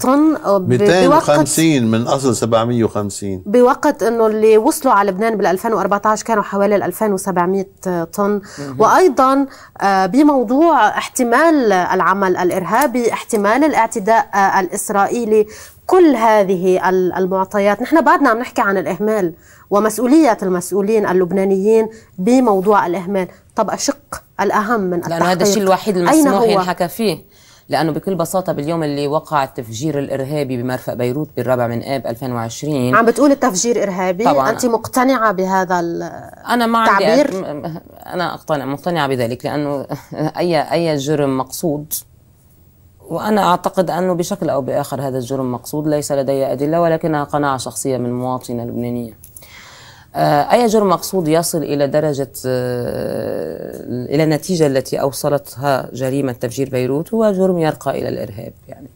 طن 250 من اصل 750 بوقت انه اللي وصلوا على لبنان بال 2014 كانوا حوالي 2700 طن وايضا آه، بموضوع احتمال العمل الارهابي احتمال الاعتداء آه، الاسرائيلي كل هذه المعطيات نحن بعدنا عم نحكي عن الاهمال ومسؤوليه المسؤولين اللبنانيين بموضوع الاهمال طب اشق الاهم من التحقيق لانه هذا الشيء الوحيد المسموح ينحكى يعني فيه لأنه بكل بساطة باليوم اللي وقع التفجير الإرهابي بمرفأ بيروت بالرابع من آب 2020 عم بتقول التفجير إرهابي طبعا أنت مقتنعة بهذا أنا ما التعبير؟ أنا أقتنع مقتنعة بذلك لأنه [laughs] أي أي جرم مقصود وأنا أعتقد أنه بشكل أو بآخر هذا الجرم مقصود ليس لدي أدلة ولكنها قناعة شخصية من مواطنة لبنانية آه، أي جرم مقصود يصل إلى درجة آه، إلى النتيجة التي أوصلتها جريمة تفجير بيروت هو جرم يرقى إلى الإرهاب يعني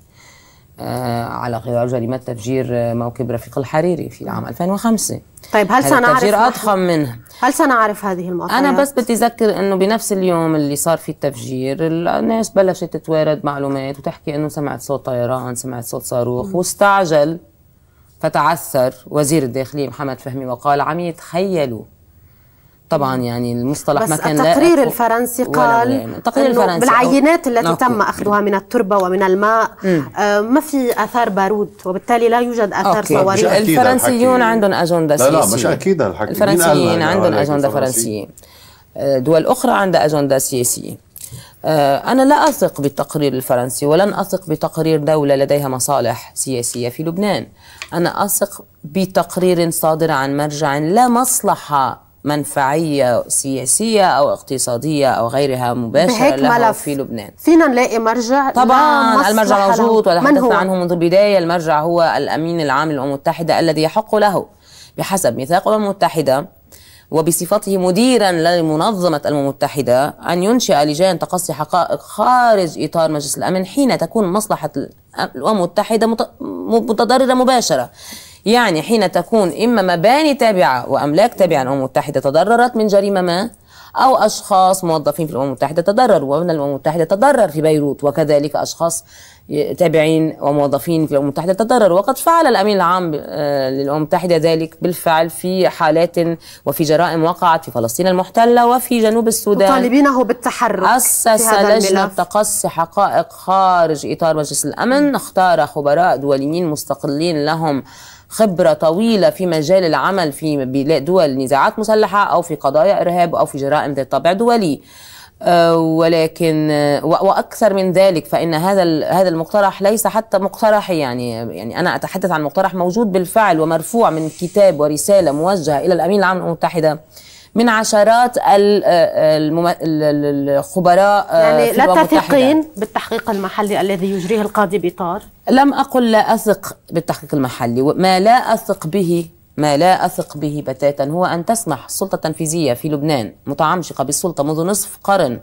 آه، على غرار جريمة تفجير موكب رفيق الحريري في العام 2005 طيب هل سنعرف التفجير أضخم منه هل سنعرف هذه المعطيات؟ أنا بس بتذكر أنه بنفس اليوم اللي صار فيه التفجير الناس بلشت تتوارد معلومات وتحكي أنه سمعت صوت طيران سمعت صوت صاروخ واستعجل فتعثر وزير الداخلية محمد فهمي وقال عم يتخيلوا طبعا يعني المصطلح بس ما كان التقرير لا الفرنسي قال التقرير الفرنسي بالعينات التي أوكي. نعم. تم اخذها من التربه ومن الماء آه ما في اثار بارود وبالتالي لا يوجد اثار صواريخ الفرنسيون عندهم اجنده سياسيه لا لا مش اكيد الحكي الفرنسيين يعني عندهم اجنده فرنسيه آه، دول اخرى عندها اجنده سياسيه آه، أنا لا أثق بالتقرير الفرنسي ولن أثق بتقرير دولة لديها مصالح سياسية في لبنان أنا أثق بتقرير صادر عن مرجع لا مصلحة منفعية سياسية أو اقتصادية أو غيرها مباشرة له ملف. في لبنان فينا نلاقي مرجع طبعا المرجع موجود وتحدثنا عنه منذ البداية المرجع هو الأمين العام للأمم المتحدة الذي يحق له بحسب ميثاق الأمم المتحدة وبصفته مديرا لمنظمة الأمم المتحدة أن ينشئ لجان تقصي حقائق خارج إطار مجلس الأمن حين تكون مصلحة الأمم المتحدة متضررة مباشرة يعني حين تكون إما مباني تابعة وأملاك تابعة للأمم المتحدة تضررت من جريمة ما أو أشخاص موظفين في الأمم المتحدة تضرروا ومن الأمم المتحدة تضرر في بيروت وكذلك أشخاص تابعين وموظفين في الأمم المتحدة تضرروا وقد فعل الأمين العام آه، للأمم المتحدة ذلك بالفعل في حالات وفي جرائم وقعت في فلسطين المحتلة وفي جنوب السودان مطالبينه بالتحرك أسس لجنة تقصي حقائق خارج إطار مجلس الأمن اختار خبراء دوليين مستقلين لهم خبرة طويلة في مجال العمل في دول نزاعات مسلحة أو في قضايا إرهاب أو في جرائم ذات طابع دولي آه، ولكن آه، واكثر من ذلك فان هذا هذا المقترح ليس حتى مقترح يعني يعني انا اتحدث عن مقترح موجود بالفعل ومرفوع من كتاب ورساله موجهه الى الامين العام للامم المتحده من عشرات الخبراء آه، يعني في لا تثقين بالتحقيق المحلي الذي يجريه القاضي بيطار لم أقل لا أثق بالتحقيق المحلي ما لا أثق به ما لا أثق به بتاتا هو أن تسمح السلطة التنفيذية في لبنان متعمشقة بالسلطة منذ نصف قرن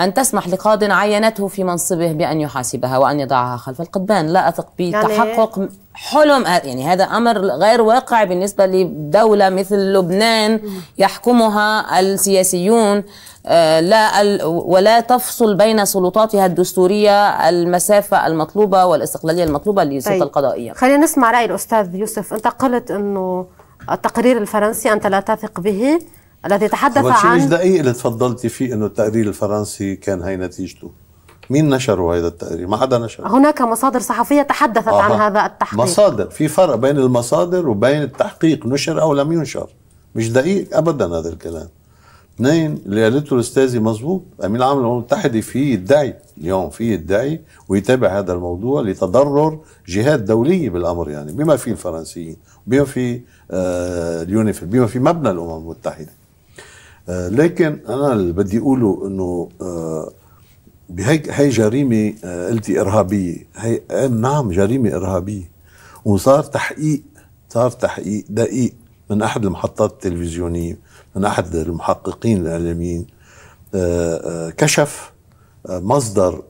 أن تسمح لقاض عينته في منصبه بأن يحاسبها وأن يضعها خلف القضبان لا أثق بتحقق يعني حلم آه، يعني هذا أمر غير واقع بالنسبة لدولة مثل لبنان يحكمها السياسيون آه، لا ولا تفصل بين سلطاتها الدستورية المسافة المطلوبة والاستقلالية المطلوبة للسلطة طيب. القضائية خلينا نسمع رأي الأستاذ يوسف أنت قلت أنه التقرير الفرنسي أنت لا تثق به الذي تحدث عن شيء مش دقيق اللي تفضلتي فيه انه التقرير الفرنسي كان هي نتيجته مين نشروا هذا التقرير؟ ما حدا نشره هناك مصادر صحفيه تحدثت آه. عن هذا التحقيق مصادر في فرق بين المصادر وبين التحقيق نشر او لم ينشر مش دقيق ابدا هذا الكلام اثنين اللي قالته الاستاذي مظبوط امين العام للامم المتحده في يدعي اليوم في يدعي ويتابع هذا الموضوع لتضرر جهات دوليه بالامر يعني بما في الفرنسيين بما في آه اليونيفيل بما في مبنى الامم المتحده آه، لكن انا اللي بدي اقوله انه آه، بهيك هي جريمه آه، قلتي ارهابيه هي نعم جريمه ارهابيه وصار تحقيق صار تحقيق دقيق من احد المحطات التلفزيونيه من احد المحققين الاعلاميين كشف مصدر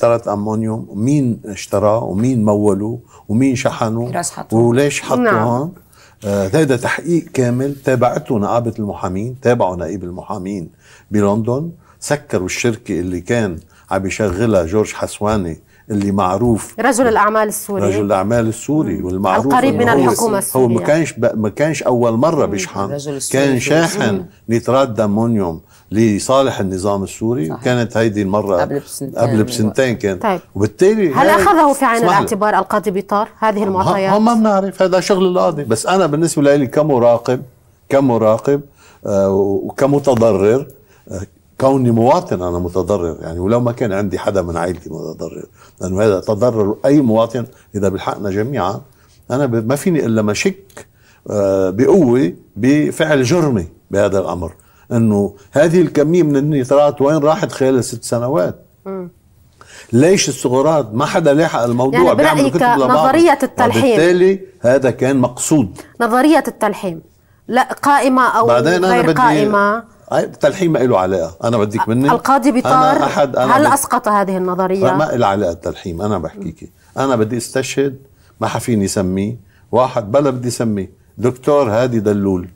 طلعت امونيوم مين اشتراه ومين موله ومين شحنه وليش حطه نعم. هون هذا آه، تحقيق كامل تابعته نقابة المحامين تابعوا نقيب المحامين بلندن سكروا الشركة اللي كان عم يشغلها جورج حسواني اللي معروف رجل الاعمال السوري رجل الاعمال السوري مم. والمعروف القريب من الحكومه السوريه هو ما كانش ما كانش اول مره بيشحن كان شاحن نيترات دامونيوم لصالح النظام السوري صحيح. كانت هيدي المره قبل بسنتين قبل يعني. بسنتين كان طيب. وبالتالي هل اخذه في عين الاعتبار القاضي بيطار هذه المعطيات؟ ما بنعرف هذا شغل القاضي بس انا بالنسبه لي كمراقب كمراقب آه، وكمتضرر آه، كوني مواطن انا متضرر يعني ولو ما كان عندي حدا من عائلتي متضرر لانه هذا تضرر اي مواطن اذا بلحقنا جميعا انا ما فيني الا ما شك آه، بقوه بفعل جرمي بهذا الامر انه هذه الكميه من النيترات وين راحت خلال ست سنوات ليش الثغرات ما حدا لاحق الموضوع يعني برايك نظرية آه، التلحيم وبالتالي هذا كان مقصود نظرية التلحيم لا قائمة أو بعدين غير أنا بدي قائمة التلحيم ما له علاقة أنا بديك مني القاضي بطار أنا أحد أنا هل بدي... أسقط هذه النظرية؟ ما له علاقة التلحيم أنا بحكيكي أنا بدي استشهد ما حفيني سميه واحد بلا بدي سميه دكتور هادي دلول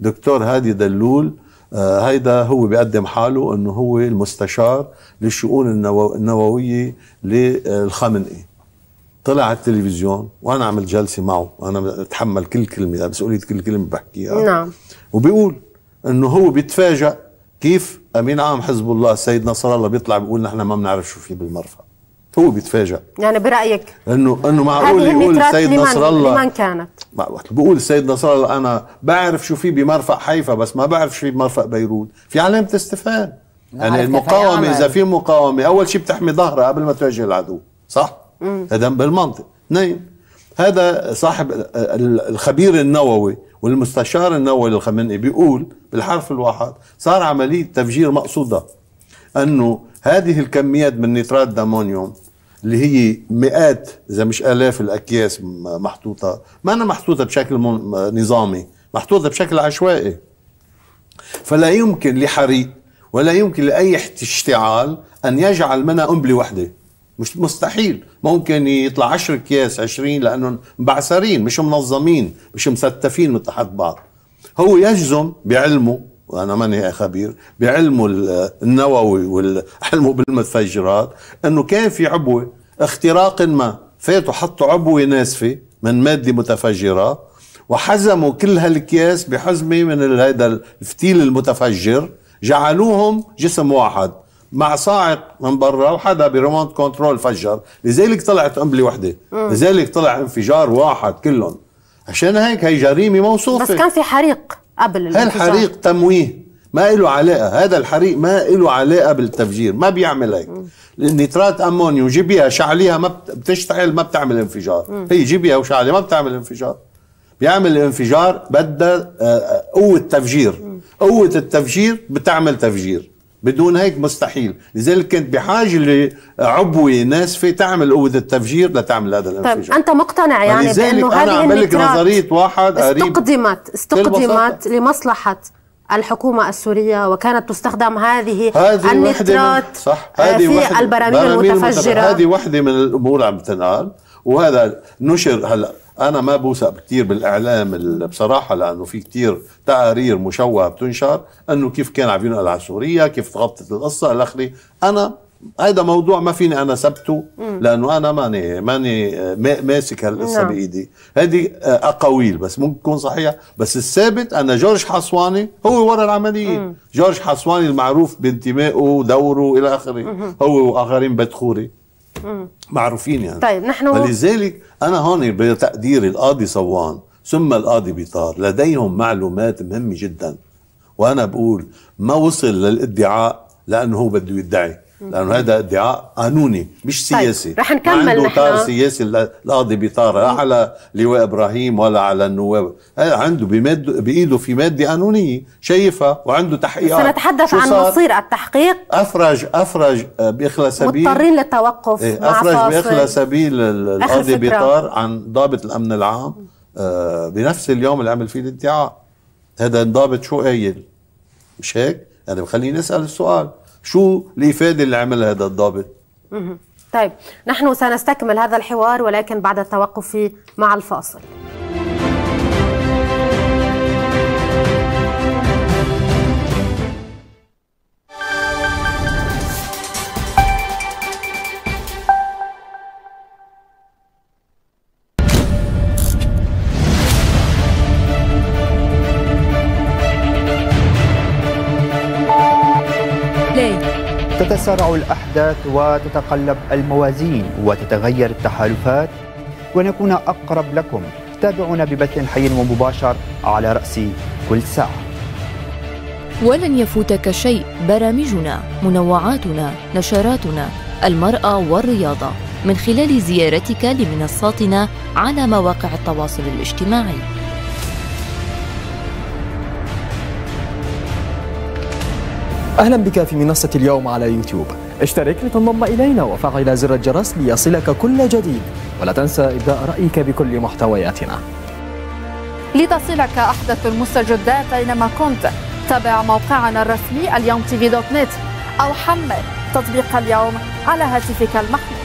دكتور هادي دلول آه، هيدا هو بيقدم حاله انه هو المستشار للشؤون النوويه للخامنئي طلع على التلفزيون وانا عملت جلسه معه وانا بتحمل كل كلمه مسؤوليه كل كلمه بحكيها نعم وبيقول انه هو بيتفاجئ كيف امين عام حزب الله السيد نصر الله بيطلع بيقول نحن ما بنعرف شو في بالمرفأ هو بيتفاجئ يعني برايك انه انه معقول يقول السيد نصر الله لمن كانت وقت بقول السيد نصر الله انا بعرف شو في بمرفق حيفا بس ما بعرف شو في بمرفق بيروت في علامه استفهام يعني المقاومه اذا في مقاومه اول شيء بتحمي ظهرها قبل ما تواجه العدو صح هذا بالمنطق اثنين نعم. هذا صاحب الخبير النووي والمستشار النووي للخمنئي بيقول بالحرف الواحد صار عمليه تفجير مقصوده انه هذه الكميات من نترات دامونيوم اللي هي مئات اذا مش الاف الاكياس محطوطه ما انا محطوطه بشكل نظامي محطوطه بشكل عشوائي فلا يمكن لحريق ولا يمكن لاي اشتعال ان يجعل منها قنبله وحده مش مستحيل ممكن يطلع 10 اكياس 20 لانهم مبعثرين مش منظمين مش مستفين من تحت بعض هو يجزم بعلمه وانا ماني خبير بعلمه النووي وعلمه بالمتفجرات انه كان في عبوه اختراق ما فاتوا حطوا عبوه ناسفه من ماده متفجره وحزموا كل هالاكياس بحزمه من هذا الفتيل المتفجر جعلوهم جسم واحد مع صاعق من برا وحدا بريموت كنترول فجر لذلك طلعت قنبله وحده لذلك طلع انفجار واحد كلهم عشان هيك هي جريمه موصوفه بس كان في حريق قبل الحريق تمويه ما له علاقه هذا الحريق ما له علاقه بالتفجير ما بيعمل هيك النيترات امونيوم جيبيها شعليها ما بتشتعل ما بتعمل انفجار م. هي جيبيها وشعليها ما بتعمل انفجار بيعمل الانفجار بدها آه، آه، قوه تفجير قوه التفجير بتعمل تفجير بدون هيك مستحيل لذلك كنت بحاجه لعبوه ناسفه تعمل قوه التفجير لتعمل هذا طيب، الانفجار طيب انت مقتنع يعني بانه هذه انا اعمل لك نظريه واحد قريب استقدمت استقدمت لمصلحه الحكومة السورية وكانت تستخدم هذه, هذه النترات صح آه، هذه في البراميل المتفجرة هذه واحدة من الأمور عم تنقال وهذا نشر هلا انا ما بوثق كثير بالاعلام بصراحه لانه في كثير تقارير مشوهه بتنشر انه كيف كان عم ينقل على سوريا كيف تغطت القصه الى اخره انا هيدا موضوع ما فيني انا ثبته لانه انا ماني ماني ماسك هالقصه نعم. بايدي هيدي آه، اقاويل بس ممكن تكون صحيحه بس الثابت ان جورج حصواني هو ورا العمليه مم. جورج حصواني المعروف بانتمائه ودوره الى اخره هو واخرين بدخوري معروفين يعني طيب نحن ولذلك انا هون بتقديري القاضي صوان ثم القاضي بيطار لديهم معلومات مهمه جدا وانا بقول ما وصل للادعاء لانه هو بده يدعي لانه هذا ادعاء قانوني مش طيب، سياسي طيب. رح نكمل عنده نحن. طار سياسي القاضي بيطار لا على لواء ابراهيم ولا على النواب عنده بمد... بايده في ماده قانونيه شايفها وعنده تحقيقات سنتحدث عن مصير التحقيق افرج افرج آه، باخلى سبيل مضطرين للتوقف إيه افرج باخلى سبيل القاضي بيطار عن ضابط الامن العام آه بنفس اليوم اللي عمل فيه الادعاء هذا الضابط شو قايل مش هيك؟ انا يعني بخليني اسال السؤال شو الإفادة اللي عملها هذا الضابط طيب نحن سنستكمل هذا الحوار ولكن بعد التوقف مع الفاصل تتسارع الأحداث وتتقلب الموازين وتتغير التحالفات ونكون أقرب لكم تابعونا ببث حي ومباشر على رأس كل ساعة ولن يفوتك شيء برامجنا منوعاتنا نشراتنا المرأة والرياضة من خلال زيارتك لمنصاتنا على مواقع التواصل الاجتماعي أهلا بك في منصة اليوم على يوتيوب اشترك لتنضم إلينا وفعل زر الجرس ليصلك كل جديد ولا تنسى إبداء رأيك بكل محتوياتنا لتصلك أحدث المستجدات أينما كنت تابع موقعنا الرسمي اليوم تي في دوت نت أو حمل تطبيق اليوم على هاتفك المحمول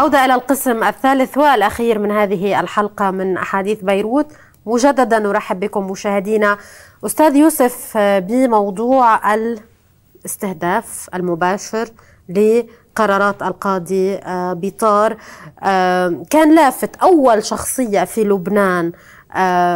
العودة إلى القسم الثالث والأخير من هذه الحلقة من أحاديث بيروت مجددا نرحب بكم مشاهدينا أستاذ يوسف آه، بموضوع الاستهداف المباشر لقرارات القاضي آه، بيطار آه، كان لافت أول شخصية في لبنان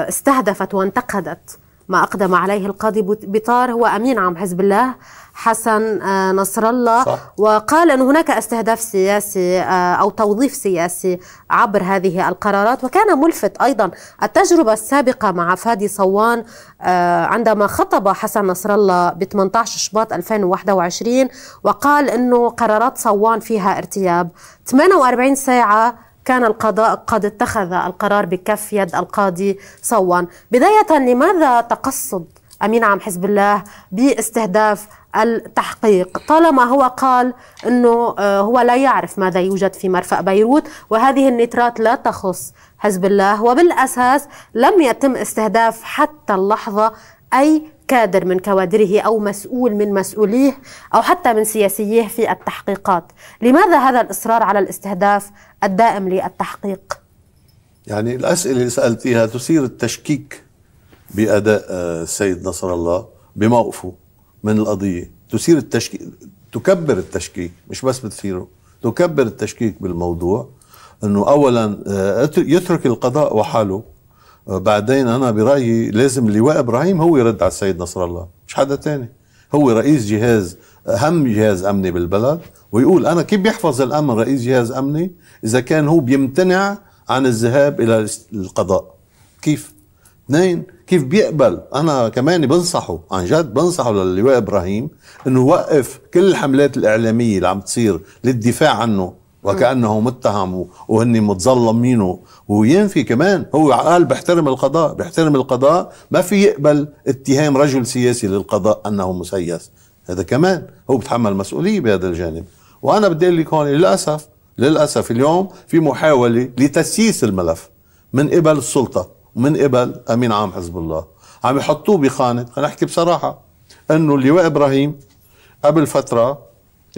استهدفت وانتقدت ما أقدم عليه القاضي بيطار هو أمين عام حزب الله حسن آه، نصر الله صح. وقال أن هناك استهداف سياسي آه، أو توظيف سياسي عبر هذه القرارات وكان ملفت أيضا التجربة السابقة مع فادي صوان آه، عندما خطب حسن نصر الله ب 18 شباط 2021 وقال أنه قرارات صوان فيها ارتياب 48 ساعة كان القضاء قد اتخذ القرار بكف يد القاضي صوان بداية لماذا تقصد أمين عام حزب الله باستهداف التحقيق طالما هو قال أنه آه، هو لا يعرف ماذا يوجد في مرفأ بيروت وهذه النترات لا تخص حزب الله وبالأساس لم يتم استهداف حتى اللحظة أي كادر من كوادره او مسؤول من مسؤوليه او حتى من سياسييه في التحقيقات، لماذا هذا الاصرار على الاستهداف الدائم للتحقيق؟ يعني الاسئله اللي سالتيها تثير التشكيك باداء آه، السيد نصر الله بموقفه من القضيه تثير التشكيك تكبر التشكيك مش بس بتثيره تكبر التشكيك بالموضوع انه اولا آه، يترك القضاء وحاله آه، بعدين انا برايي لازم لواء ابراهيم هو يرد على السيد نصر الله مش حدا تاني هو رئيس جهاز اهم جهاز امني بالبلد ويقول انا كيف بيحفظ الامن رئيس جهاز امني اذا كان هو بيمتنع عن الذهاب الى القضاء كيف اثنين كيف بيقبل انا كمان بنصحه عن جد بنصحه للواء ابراهيم انه يوقف كل الحملات الاعلاميه اللي عم تصير للدفاع عنه وكانه متهم وهن متظلمينه وينفي كمان هو قال بيحترم القضاء بيحترم القضاء ما في يقبل اتهام رجل سياسي للقضاء انه مسيس هذا كمان هو بتحمل مسؤوليه بهذا الجانب وانا بدي اقول لك هون للاسف للاسف اليوم في محاوله لتسييس الملف من قبل السلطه ومن قبل امين عام حزب الله عم يحطوه بخانه خلينا نحكي بصراحه انه اللواء ابراهيم قبل فتره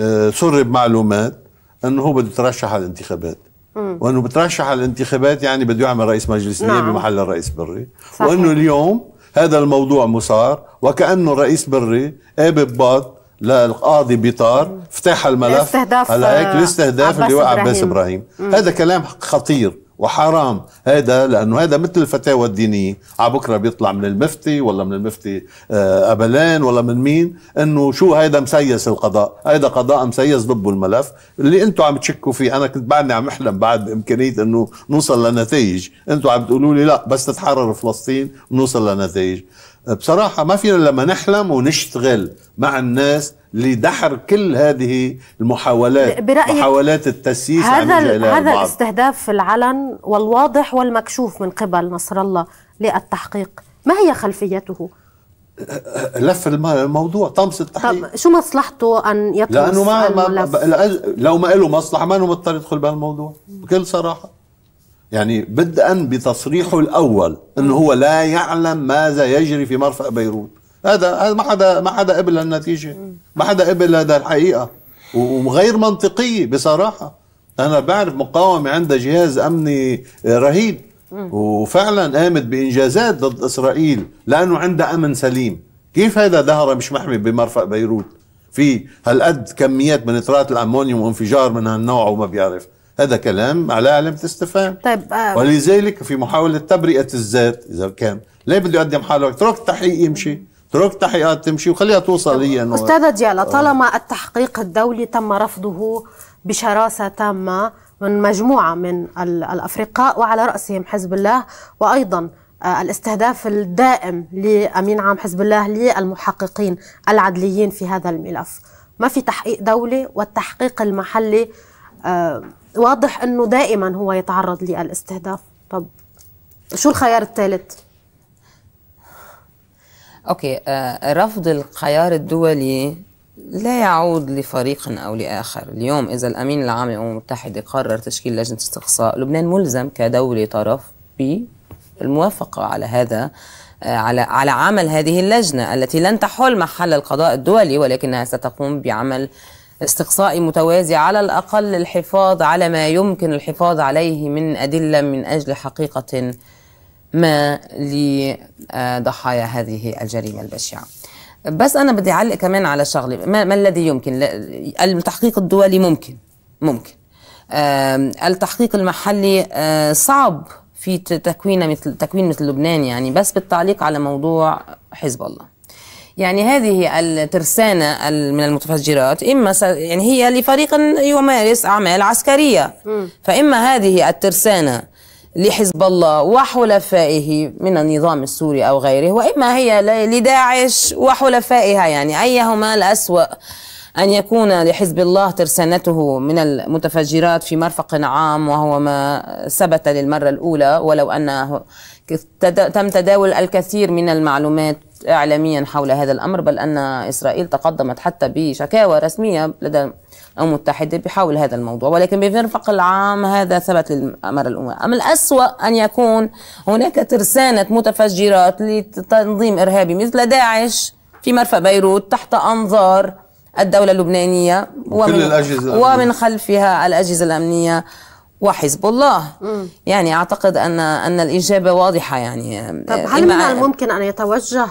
آه، سرب معلومات انه هو بده يترشح على الانتخابات وانه بترشح على الانتخابات يعني بده يعمل رئيس مجلس نيابي نعم. محل الرئيس بري صحيح. وانه اليوم هذا الموضوع مثار وكانه الرئيس بري قابل باط للقاضي بيطار فتح الملف استهداف على هيك الاستهداف اللي وقع عباس ابراهيم, إبراهيم. هذا كلام خطير وحرام هذا لانه هذا مثل الفتاوى الدينيه على آه، بكره بيطلع من المفتي ولا من المفتي آه، ابلان ولا من مين انه شو هذا مسيس القضاء هذا قضاء مسيس ضب الملف اللي انتم عم تشكوا فيه انا كنت بعدني عم احلم بعد بامكانيه انه نوصل لنتائج انتم عم تقولوا لي لا بس تتحرر فلسطين نوصل لنتائج بصراحة ما فينا لما نحلم ونشتغل مع الناس لدحر كل هذه المحاولات برأيك محاولات التسييس هذا هذا الاستهداف العلن والواضح والمكشوف من قبل نصر الله للتحقيق ما هي خلفيته؟ لف الموضوع طمس التحقيق طب شو مصلحته ان يطمس لانه ما, ما لو ما له مصلحه ما انه مضطر يدخل بهالموضوع بكل صراحه يعني بدءا بتصريحه الاول انه هو لا يعلم ماذا يجري في مرفأ بيروت هذا ما حدا ما حدا قبل النتيجه ما حدا قبل هذا الحقيقه وغير منطقيه بصراحه انا بعرف مقاومه عندها جهاز امني رهيب وفعلا قامت بانجازات ضد اسرائيل لانه عندها امن سليم كيف هذا دهره مش محمي بمرفأ بيروت في هالقد كميات من نترات الامونيوم وانفجار من هالنوع وما بيعرف هذا كلام على علامة استفهام طيب آه. ولذلك في محاولة تبرئة الذات إذا كان ليه بده يقدم حاله اترك التحقيق يمشي اترك التحقيقات تمشي وخليها توصل لي انه استاذة ديالا آه. طالما التحقيق الدولي تم رفضه بشراسة تامة من مجموعة من الأفرقاء وعلى رأسهم حزب الله وأيضا آه، الاستهداف الدائم لأمين عام حزب الله للمحققين العدليين في هذا الملف ما في تحقيق دولي والتحقيق المحلي آه، واضح انه دائما هو يتعرض للاستهداف طب شو الخيار الثالث اوكي آه رفض الخيار الدولي لا يعود لفريق او لاخر، اليوم اذا الامين العام للامم المتحده قرر تشكيل لجنه استقصاء، لبنان ملزم كدوله طرف بالموافقه على هذا آه، على على عمل هذه اللجنه التي لن تحل محل القضاء الدولي ولكنها ستقوم بعمل استقصائي متوازي على الأقل للحفاظ على ما يمكن الحفاظ عليه من أدلة من أجل حقيقة ما لضحايا هذه الجريمة البشعة بس أنا بدي أعلق كمان على شغلة ما, ما الذي يمكن التحقيق الدولي ممكن ممكن التحقيق المحلي آه، صعب في تكوين مثل تكوين مثل لبنان يعني بس بالتعليق على موضوع حزب الله يعني هذه الترسانة من المتفجرات إما يعني هي لفريق يمارس أيوة، أعمال عسكرية فإما هذه الترسانة لحزب الله وحلفائه من النظام السوري أو غيره وإما هي لداعش وحلفائها يعني أيهما الأسوأ أن يكون لحزب الله ترسانته من المتفجرات في مرفق عام وهو ما ثبت للمرة الأولى ولو أنه تم تداول الكثير من المعلومات إعلاميا حول هذا الأمر بل أن إسرائيل تقدمت حتى بشكاوى رسمية لدى الأمم المتحدة بحول هذا الموضوع ولكن بفرق العام هذا ثبت للامر الأولى أما الأسوأ أن يكون هناك ترسانة متفجرات لتنظيم إرهابي مثل داعش في مرفأ بيروت تحت أنظار الدولة اللبنانية ومن, كل الأجهزة ومن خلفها الأجهزة الأمنية وحزب الله مم. يعني اعتقد ان ان الاجابه واضحه يعني طب آه، هل من الممكن ان يتوجه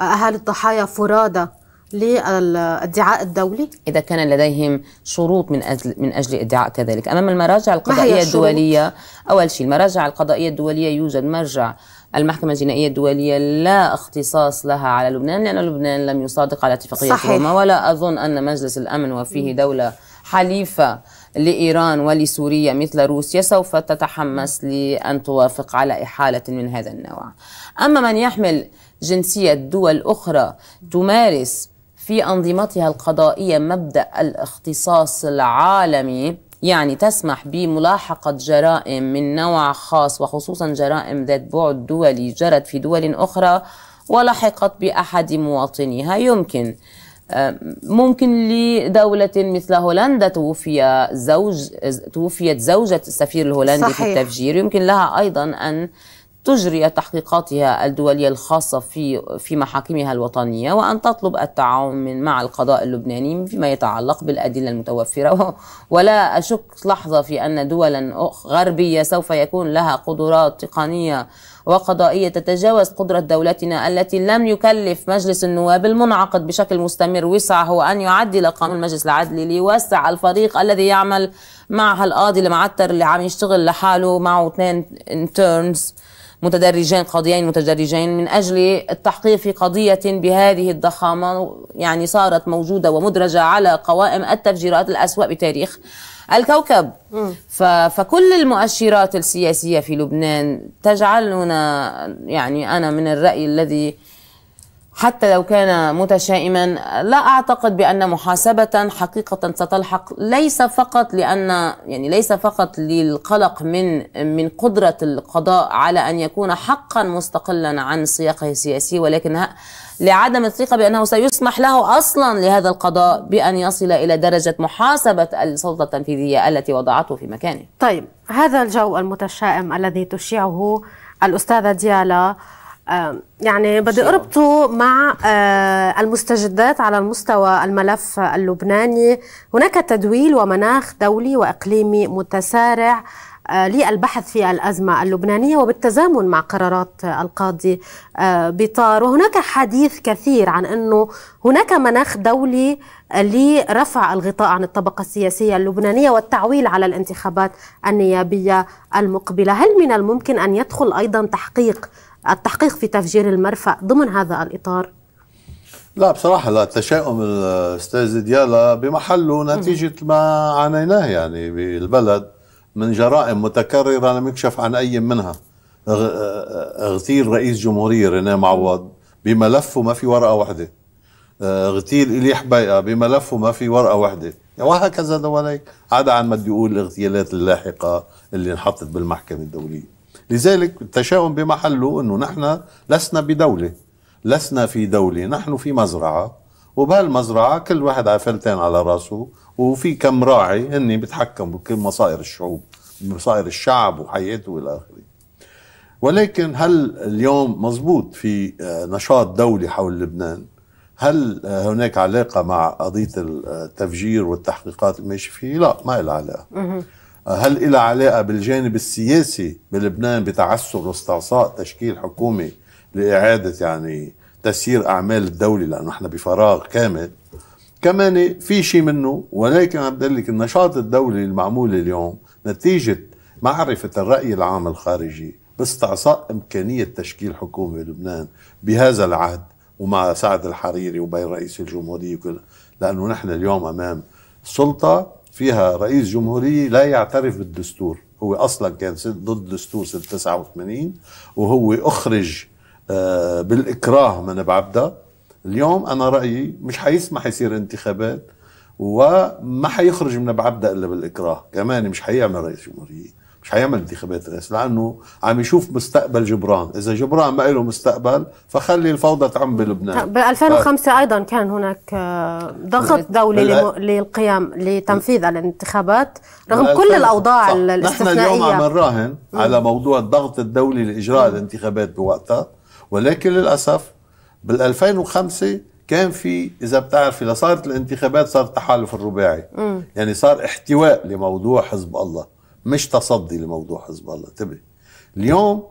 أهالي الضحايا فرادى للادعاء الدولي؟ إذا كان لديهم شروط من أجل من أجل إدعاء كذلك أمام المراجع القضائية الدولية أول شيء المراجع القضائية الدولية يوجد مرجع المحكمة الجنائية الدولية لا اختصاص لها على لبنان لأن لبنان لم يصادق على اتفاقية روما ولا أظن أن مجلس الأمن وفيه دولة حليفة لإيران ولسوريا مثل روسيا سوف تتحمس لأن توافق على إحالة من هذا النوع أما من يحمل جنسية دول أخرى تمارس في أنظمتها القضائية مبدأ الاختصاص العالمي يعني تسمح بملاحقة جرائم من نوع خاص وخصوصا جرائم ذات بعد دولي جرت في دول أخرى ولحقت بأحد مواطنيها يمكن ممكن لدولة مثل هولندا توفي زوج توفيت زوجة السفير الهولندي صحيح. في التفجير يمكن لها أيضا أن تجري تحقيقاتها الدولية الخاصة في في محاكمها الوطنية وأن تطلب التعاون مع القضاء اللبناني فيما يتعلق بالأدلة المتوفرة [laughs] ولا أشك لحظة في أن دولا غربية سوف يكون لها قدرات تقنية وقضائية تتجاوز قدرة دولتنا التي لم يكلف مجلس النواب المنعقد بشكل مستمر وسعه أن يعدل قانون المجلس العدلي ليوسع الفريق الذي يعمل معها القاضي المعتر اللي عم يشتغل لحاله معه اثنين انترنز متدرجين قاضيين متدرجين من أجل التحقيق في قضية بهذه الضخامة يعني صارت موجودة ومدرجة على قوائم التفجيرات الأسوأ بتاريخ الكوكب فكل المؤشرات السياسية في لبنان تجعلنا يعني أنا من الرأي الذي حتى لو كان متشائما لا اعتقد بان محاسبه حقيقه ستلحق ليس فقط لان يعني ليس فقط للقلق من من قدره القضاء على ان يكون حقا مستقلا عن سياقه السياسي ولكن لعدم الثقه بانه سيسمح له اصلا لهذا القضاء بان يصل الى درجه محاسبه السلطه التنفيذيه التي وضعته في مكانه. طيب هذا الجو المتشائم الذي تشيعه الاستاذه ديالا يعني بدي اربطه مع آه، المستجدات على المستوى الملف اللبناني هناك تدويل ومناخ دولي واقليمي متسارع آه، للبحث في الأزمة اللبنانية وبالتزامن مع قرارات القاضي آه، بطار وهناك حديث كثير عن أنه هناك مناخ دولي لرفع الغطاء عن الطبقة السياسية اللبنانية والتعويل على الانتخابات النيابية المقبلة هل من الممكن أن يدخل أيضا تحقيق التحقيق في تفجير المرفأ ضمن هذا الإطار؟ لا بصراحة لا تشاؤم الأستاذ ديالا بمحله نتيجة ما عانيناه يعني بالبلد من جرائم متكررة لم يكشف عن أي منها اغتيل رئيس جمهورية رنا معوض بملفه ما في ورقة واحدة اغتيل إلي حبيقة بملفه ما في ورقة واحدة وهكذا دواليك عدا عن ما بدي أقول الاغتيالات اللاحقة اللي انحطت بالمحكمة الدولية لذلك التشاؤم بمحله انه نحن لسنا بدوله لسنا في دوله نحن في مزرعه وبهالمزرعه كل واحد عفلتين على راسه وفي كم راعي هن بيتحكموا بكل مصائر الشعوب مصائر الشعب وحياته والى اخره ولكن هل اليوم مزبوط في آه، نشاط دولي حول لبنان هل آه، هناك علاقه مع قضيه التفجير والتحقيقات اللي ماشي فيه لا ما لها علاقه هل إلى علاقه بالجانب السياسي بلبنان بتعسر واستعصاء تشكيل حكومه لاعاده يعني تسيير اعمال الدوله لانه احنا بفراغ كامل كمان في شيء منه ولكن عم لك النشاط الدولي المعمول اليوم نتيجه معرفه الراي العام الخارجي باستعصاء امكانيه تشكيل حكومه بلبنان بهذا العهد ومع سعد الحريري وبين رئيس الجمهوريه لانه نحن اليوم امام سلطة فيها رئيس جمهوري لا يعترف بالدستور هو اصلا كان ضد دستور سنه 89 وهو اخرج آه، بالاكراه من بعبدا اليوم انا رايي مش حيسمح يصير انتخابات وما حيخرج من بعبدا الا بالاكراه كمان مش حيعمل رئيس جمهوريه مش حيعمل انتخابات رئاسة لانه عم يشوف مستقبل جبران اذا جبران ما له مستقبل فخلي الفوضى تعم بلبنان ب 2005 ف... ايضا كان هناك آه، ضغط دولي بال... للقيام لتنفيذ الانتخابات رغم بال... كل الاوضاع صح. الاستثنائيه نحن اليوم عم نراهن على موضوع الضغط الدولي لاجراء م. الانتخابات بوقتها ولكن للاسف بال 2005 كان في اذا بتعرفي لصارت الانتخابات صار تحالف الرباعي يعني صار احتواء لموضوع حزب الله مش تصدي لموضوع حزب الله انتبه اليوم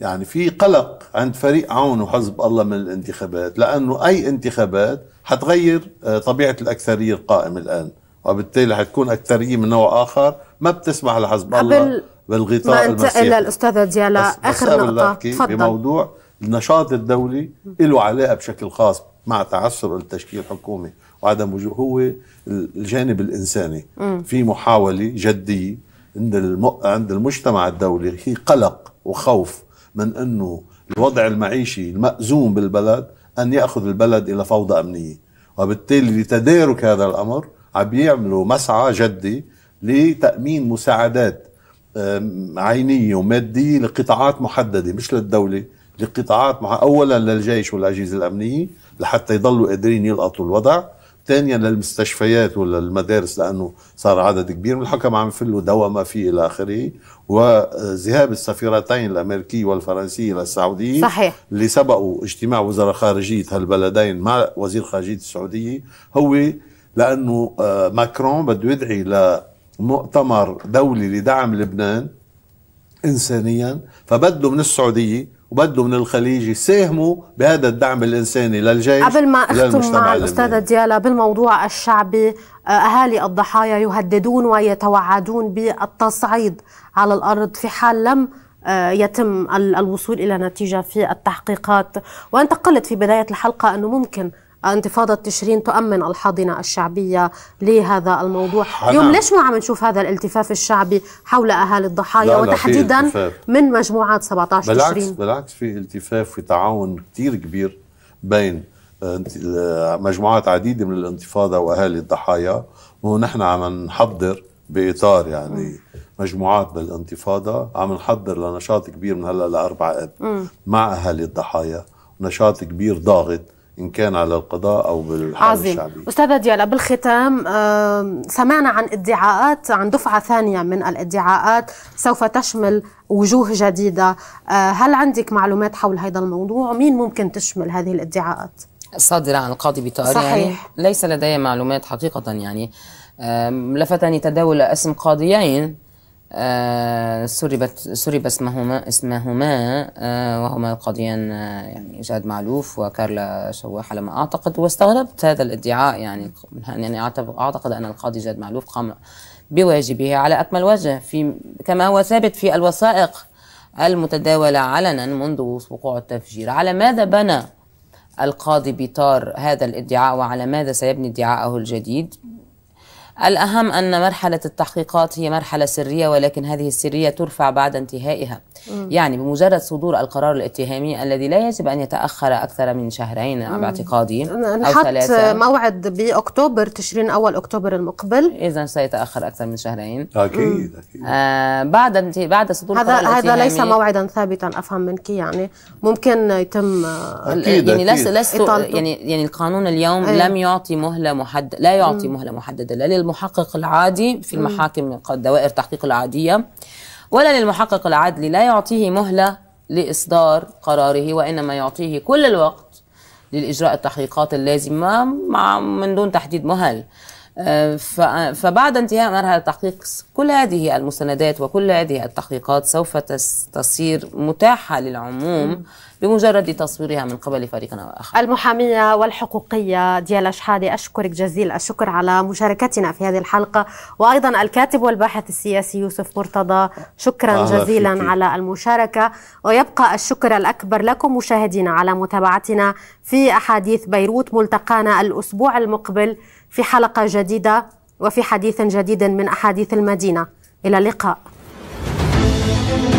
يعني في قلق عند فريق عونه حزب الله من الانتخابات لانه اي انتخابات حتغير آه، طبيعه الاكثريه القائمه الان وبالتالي حتكون اكثريه من نوع اخر ما بتسمح لحزب الله بالغطاء ما المسيحي للاستاذه ديالا اخر نقطه تفضل بموضوع النشاط الدولي له علاقه بشكل خاص مع تعثر التشكيل الحكومي وعدم وجود هو الجانب الانساني م. في محاوله جديه عند عند المجتمع الدولي في قلق وخوف من انه الوضع المعيشي المأزوم بالبلد ان ياخذ البلد الى فوضى امنيه وبالتالي لتدارك هذا الامر عم بيعملوا مسعى جدي لتامين مساعدات عينيه وماديه لقطاعات محدده مش للدوله لقطاعات مع اولا للجيش والاجهزه الامنيه لحتى يضلوا قادرين يلقطوا الوضع ثانيا للمستشفيات ولا المدارس لانه صار عدد كبير والحكم عم يفلوا دواء ما في الى اخره وذهاب السفيرتين الامريكيه والفرنسيه للسعوديه صحيح اللي سبقوا اجتماع وزراء خارجيه هالبلدين مع وزير خارجيه السعوديه هو لانه آه، ماكرون بده يدعي لمؤتمر دولي لدعم لبنان انسانيا فبده من السعوديه وبده من الخليج يساهموا بهذا الدعم الانساني للجيش قبل ما اختم مع الاستاذه ديالا بالموضوع الشعبي آه، اهالي الضحايا يهددون ويتوعدون بالتصعيد على الارض في حال لم آه، يتم الوصول الى نتيجه في التحقيقات وانت قلت في بدايه الحلقه انه ممكن انتفاضة تشرين تؤمن الحاضنة الشعبية لهذا الموضوع اليوم ليش ما عم نشوف هذا الالتفاف الشعبي حول أهالي الضحايا لا وتحديدا لا من مجموعات 17 بالعكس تشرين بالعكس في التفاف في تعاون كتير كبير بين مجموعات عديدة من الانتفاضة وأهالي الضحايا ونحن عم نحضر بإطار يعني مجموعات بالانتفاضة عم نحضر لنشاط كبير من هلا لأربع أب مع أهالي الضحايا نشاط كبير ضاغط إن كان على القضاء أو بالحرب عظيم. الشعبية أستاذة ديالا بالختام سمعنا عن ادعاءات عن دفعة ثانية من الادعاءات سوف تشمل وجوه جديدة آه، هل عندك معلومات حول هذا الموضوع مين ممكن تشمل هذه الادعاءات؟ صادرة عن القاضي بطاري يعني صحيح. يعني ليس لدي معلومات حقيقة يعني لفتني تداول اسم قاضيين آه، سربت سرب اسمهما اسمهما آه، وهما القاضيان آه، يعني جاد معلوف وكارلا شواح على ما اعتقد واستغربت هذا الادعاء يعني يعني اعتقد ان القاضي جاد معلوف قام بواجبه على اكمل وجه في كما هو ثابت في الوثائق المتداوله علنا منذ وقوع التفجير على ماذا بنى القاضي بيطار هذا الادعاء وعلى ماذا سيبني ادعاءه الجديد الأهم أن مرحلة التحقيقات هي مرحلة سرية ولكن هذه السرية ترفع بعد انتهائها م. يعني بمجرد صدور القرار الاتهامي الذي لا يجب أن يتأخر أكثر من شهرين على باعتقادي أو ثلاثة موعد بأكتوبر تشرين أول أكتوبر المقبل إذا سيتأخر أكثر من شهرين أكيد أكيد آه بعد بعد صدور هذا القرار هذا ليس موعدا ثابتا أفهم منك يعني ممكن يتم أكيد يعني أكيد. لست, يعني يعني القانون اليوم أي. لم يعطي مهلة محددة لا يعطي م. مهلة محددة لا للمحقق العادي في المحاكم الدوائر التحقيق العادية ولا للمحقق العدلي لا يعطيه مهلة لإصدار قراره وإنما يعطيه كل الوقت للإجراء التحقيقات اللازمة مع من دون تحديد مهل آه، فبعد انتهاء مرحلة التحقيق كل هذه المستندات وكل هذه التحقيقات سوف تصير متاحة للعموم بمجرد تصويرها من قبل فريق أو آخر المحامية والحقوقية ديالا شحادي أشكرك جزيل الشكر على مشاركتنا في هذه الحلقة وأيضا الكاتب والباحث السياسي يوسف مرتضى شكرا آه جزيلا فيكي. على المشاركة ويبقى الشكر الأكبر لكم مشاهدينا على متابعتنا في أحاديث بيروت ملتقانا الأسبوع المقبل في حلقة جديدة وفي حديث جديد من أحاديث المدينة إلى اللقاء